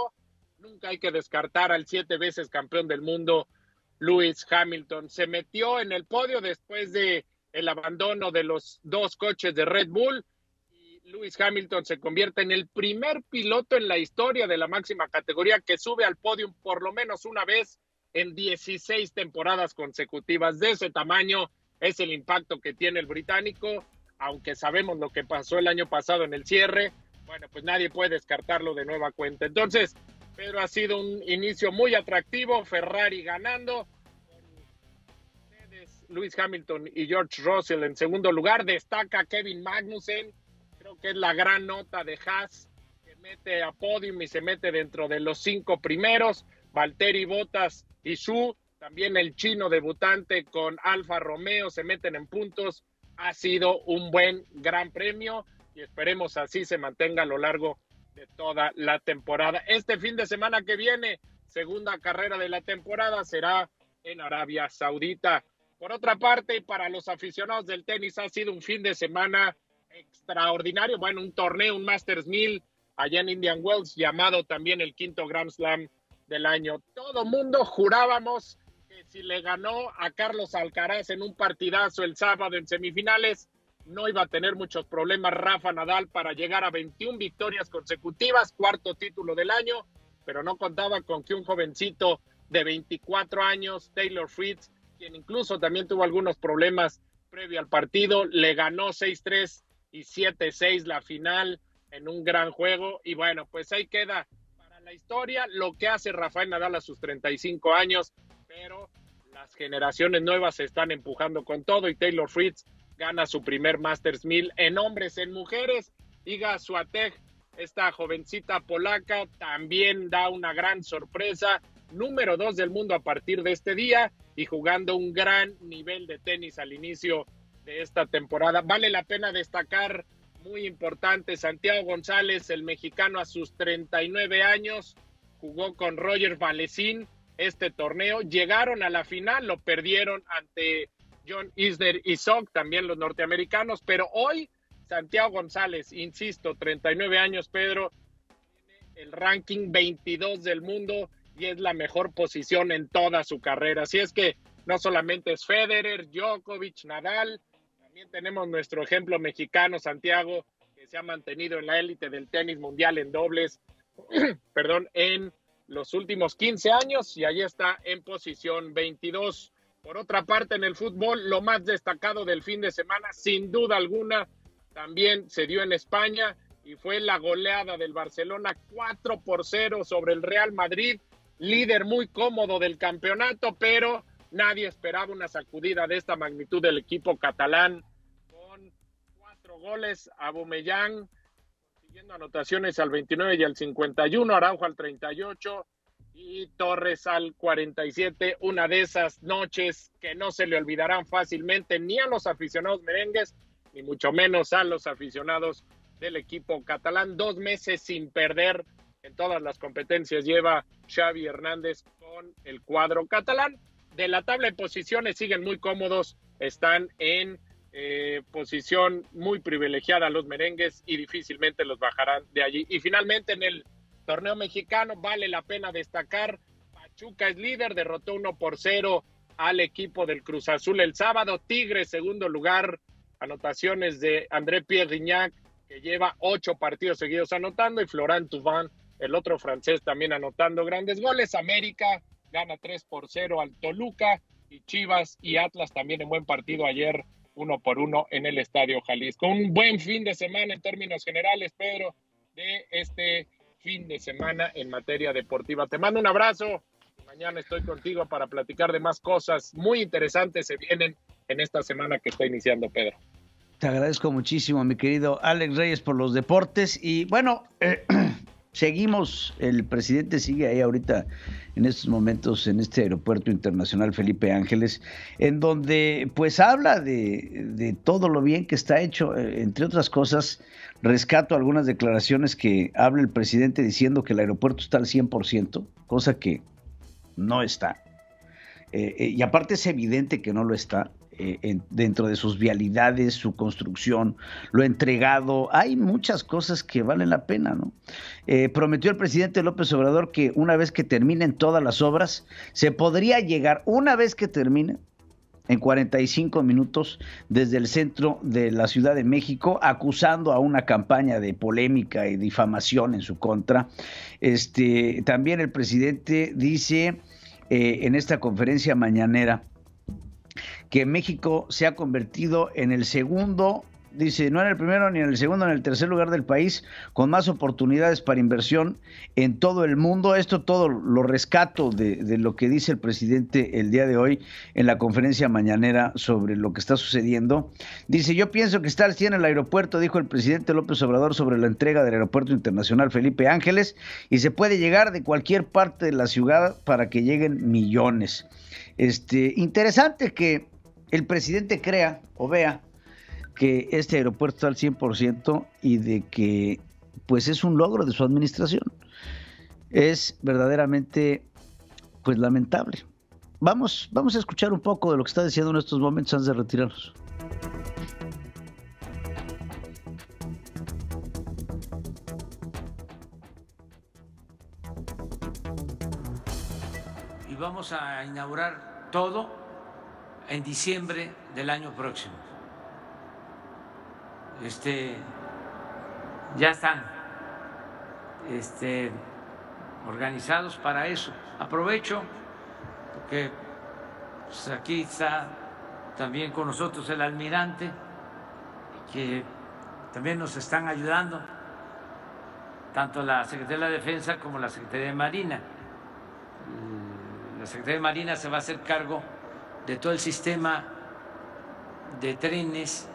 Nunca hay que descartar al siete veces campeón del mundo, Lewis Hamilton. Se metió en el podio después de el abandono de los dos coches de Red Bull. Y Lewis Hamilton se convierte en el primer piloto en la historia de la máxima categoría que sube al podio por lo menos una vez en 16 temporadas consecutivas. De ese tamaño es el impacto que tiene el británico aunque sabemos lo que pasó el año pasado en el cierre, bueno, pues nadie puede descartarlo de nueva cuenta. Entonces, Pedro ha sido un inicio muy atractivo, Ferrari ganando, Luis Hamilton y George Russell en segundo lugar, destaca Kevin Magnussen, creo que es la gran nota de Haas, que mete a podium y se mete dentro de los cinco primeros, Valtteri Bottas y Su, también el chino debutante con Alfa Romeo se meten en puntos, ha sido un buen gran premio y esperemos así se mantenga a lo largo de toda la temporada. Este fin de semana que viene, segunda carrera de la temporada será en Arabia Saudita. Por otra parte, para los aficionados del tenis ha sido un fin de semana extraordinario. Bueno, un torneo, un Masters 1000 allá en Indian Wells, llamado también el quinto Grand Slam del año. Todo mundo jurábamos si le ganó a Carlos Alcaraz en un partidazo el sábado en semifinales, no iba a tener muchos problemas Rafa Nadal para llegar a 21 victorias consecutivas, cuarto título del año, pero no contaba con que un jovencito de 24 años, Taylor Fritz, quien incluso también tuvo algunos problemas previo al partido, le ganó 6-3 y 7-6 la final en un gran juego. Y bueno, pues ahí queda para la historia lo que hace Rafael Nadal a sus 35 años, pero las generaciones nuevas se están empujando con todo y Taylor Fritz gana su primer Masters 1000 en hombres, en mujeres. y Swiatek, esta jovencita polaca, también da una gran sorpresa, número dos del mundo a partir de este día y jugando un gran nivel de tenis al inicio de esta temporada. Vale la pena destacar, muy importante, Santiago González, el mexicano a sus 39 años, jugó con Roger Valesín, este torneo. Llegaron a la final, lo perdieron ante John Isner y Sock, también los norteamericanos, pero hoy Santiago González, insisto, 39 años, Pedro, tiene el ranking 22 del mundo y es la mejor posición en toda su carrera. Así es que no solamente es Federer, Djokovic, Nadal, también tenemos nuestro ejemplo mexicano, Santiago, que se ha mantenido en la élite del tenis mundial en dobles, perdón, en los últimos 15 años y ahí está en posición 22. Por otra parte, en el fútbol, lo más destacado del fin de semana, sin duda alguna, también se dio en España y fue la goleada del Barcelona 4 por 0 sobre el Real Madrid, líder muy cómodo del campeonato, pero nadie esperaba una sacudida de esta magnitud del equipo catalán con cuatro goles a Bumellán yendo anotaciones al 29 y al 51, Aranjo al 38 y Torres al 47. Una de esas noches que no se le olvidarán fácilmente ni a los aficionados merengues, ni mucho menos a los aficionados del equipo catalán. Dos meses sin perder en todas las competencias lleva Xavi Hernández con el cuadro catalán. De la tabla de posiciones siguen muy cómodos, están en eh, posición muy privilegiada a los merengues y difícilmente los bajarán de allí. Y finalmente en el torneo mexicano vale la pena destacar, Pachuca es líder, derrotó 1 por 0 al equipo del Cruz Azul el sábado, Tigre segundo lugar, anotaciones de André Pierre Riñac, que lleva ocho partidos seguidos anotando, y Florent Tuván, el otro francés, también anotando grandes goles. América gana 3 por 0 al Toluca, y Chivas y Atlas también en buen partido ayer uno por uno en el Estadio Jalisco. Un buen fin de semana en términos generales, Pedro, de este fin de semana en materia deportiva. Te mando un abrazo. Mañana estoy contigo para platicar de más cosas muy interesantes se vienen en esta semana que está iniciando, Pedro. Te agradezco muchísimo, mi querido Alex Reyes, por los deportes. Y bueno, eh, Seguimos, el presidente sigue ahí ahorita en estos momentos en este aeropuerto internacional Felipe Ángeles, en donde pues habla de, todo lo bien que está hecho, eh, entre otras cosas, rescato algunas declaraciones que habla el presidente diciendo que el aeropuerto está al 100%, cosa que no está. Eh, eh, y aparte es evidente que no lo está. Eh, dentro de sus vialidades, su construcción, lo entregado. Hay muchas cosas que valen la pena, ¿no? Eh, prometió el presidente López Obrador que una vez que terminen todas las obras, se podría llegar, una vez que termine, en 45 minutos desde el centro de la Ciudad de México, acusando a una campaña de polémica y difamación en su contra. Este, también el presidente dice eh, en esta conferencia mañanera que México se ha convertido en el segundo Dice, no en el primero, ni en el segundo, ni en el tercer lugar del país, con más oportunidades para inversión en todo el mundo. Esto todo lo rescato de, lo que dice el presidente el día de hoy en la conferencia mañanera sobre lo que está sucediendo. Dice, yo pienso que está al en el aeropuerto, dijo el presidente López Obrador sobre la entrega del Aeropuerto Internacional Felipe Ángeles, y se puede llegar de cualquier parte de la ciudad para que lleguen millones. Este, interesante que el presidente crea o vea que este aeropuerto está al 100% y de que pues es un logro de su administración. Es verdaderamente pues lamentable. Vamos, vamos a escuchar un poco de lo que está diciendo en estos momentos antes de retirarnos. Y vamos a inaugurar todo en diciembre del año próximo este, ya están este, organizados para eso. Aprovecho, porque pues, aquí está también con nosotros el almirante, que también nos están ayudando, tanto la Secretaría de la Defensa como la Secretaría de Marina. La Secretaría de Marina se va a hacer cargo de todo el sistema de trenes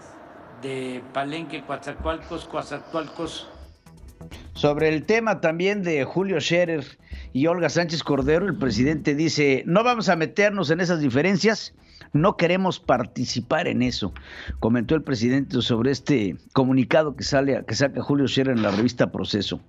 de Palenque, Coatzacoalcos, Coatzacoalcos. Sobre el tema también de Julio Scherer y Olga Sánchez Cordero, el presidente dice, no vamos a meternos en esas diferencias, no queremos participar en eso, comentó el presidente sobre este comunicado que, sale, que saca Julio Scherer en la revista Proceso.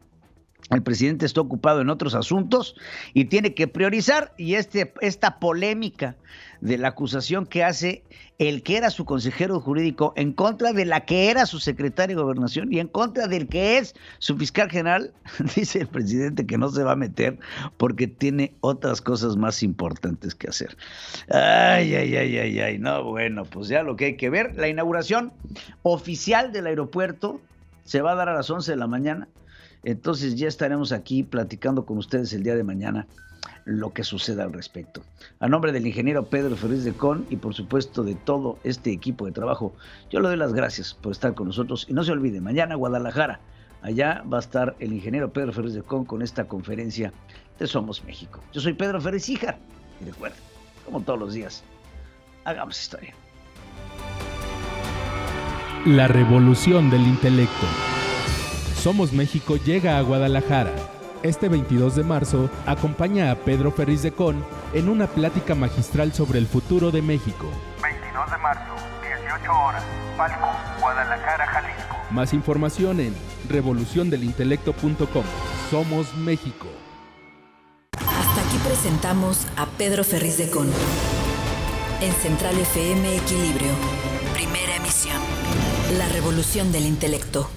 El presidente está ocupado en otros asuntos y tiene que priorizar. Y este, esta polémica de la acusación que hace el que era su consejero jurídico en contra de la que era su secretario de gobernación y en contra del que es su fiscal general, dice el presidente que no se va a meter porque tiene otras cosas más importantes que hacer. Ay, ay, ay, ay, ay. No, bueno, pues ya lo que hay que ver. La inauguración oficial del aeropuerto se va a dar a las 11 de la mañana. Entonces ya estaremos aquí platicando con ustedes el día de mañana lo que suceda al respecto. A nombre del ingeniero Pedro Ferriz de Con y por supuesto de todo este equipo de trabajo, yo le doy las gracias por estar con nosotros y no se olvide, mañana Guadalajara, allá va a estar el ingeniero Pedro Ferriz de Con con esta conferencia de Somos México. Yo soy Pedro Ferriz Hija y recuerden, como todos los días, hagamos historia. La revolución del intelecto. Somos México llega a Guadalajara. Este 22 de marzo acompaña a Pedro Ferriz de Con en una plática magistral sobre el futuro de México. 22 de marzo, 18 horas, Palco, Guadalajara, Jalisco. Más información en revoluciondelintelecto.com. Somos México. Hasta aquí presentamos a Pedro Ferriz de Con. En Central FM Equilibrio. Primera emisión. La revolución del intelecto.